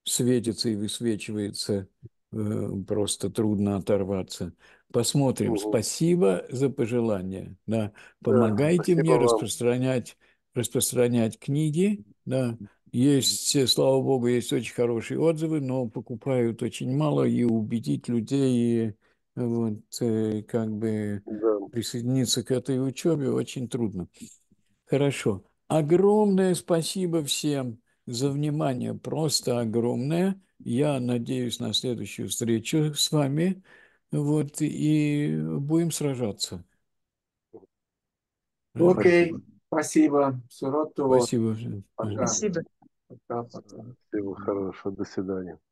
A: светится и высвечивается, э, просто трудно оторваться. Посмотрим. Угу. Спасибо за пожелания. Да. Помогайте да, мне вам. распространять, распространять книги. Да. Есть, э, слава богу, есть очень хорошие отзывы, но покупают очень мало, и убедить людей э, вот, как бы да. присоединиться к этой учебе очень трудно. Хорошо. Огромное спасибо всем за внимание просто огромное. Я надеюсь на следующую встречу с вами. Вот, и будем сражаться. Окей, okay.
B: спасибо. Спасибо. Спасибо. Пока. Спасибо. Пока, Всего хорошего. До свидания.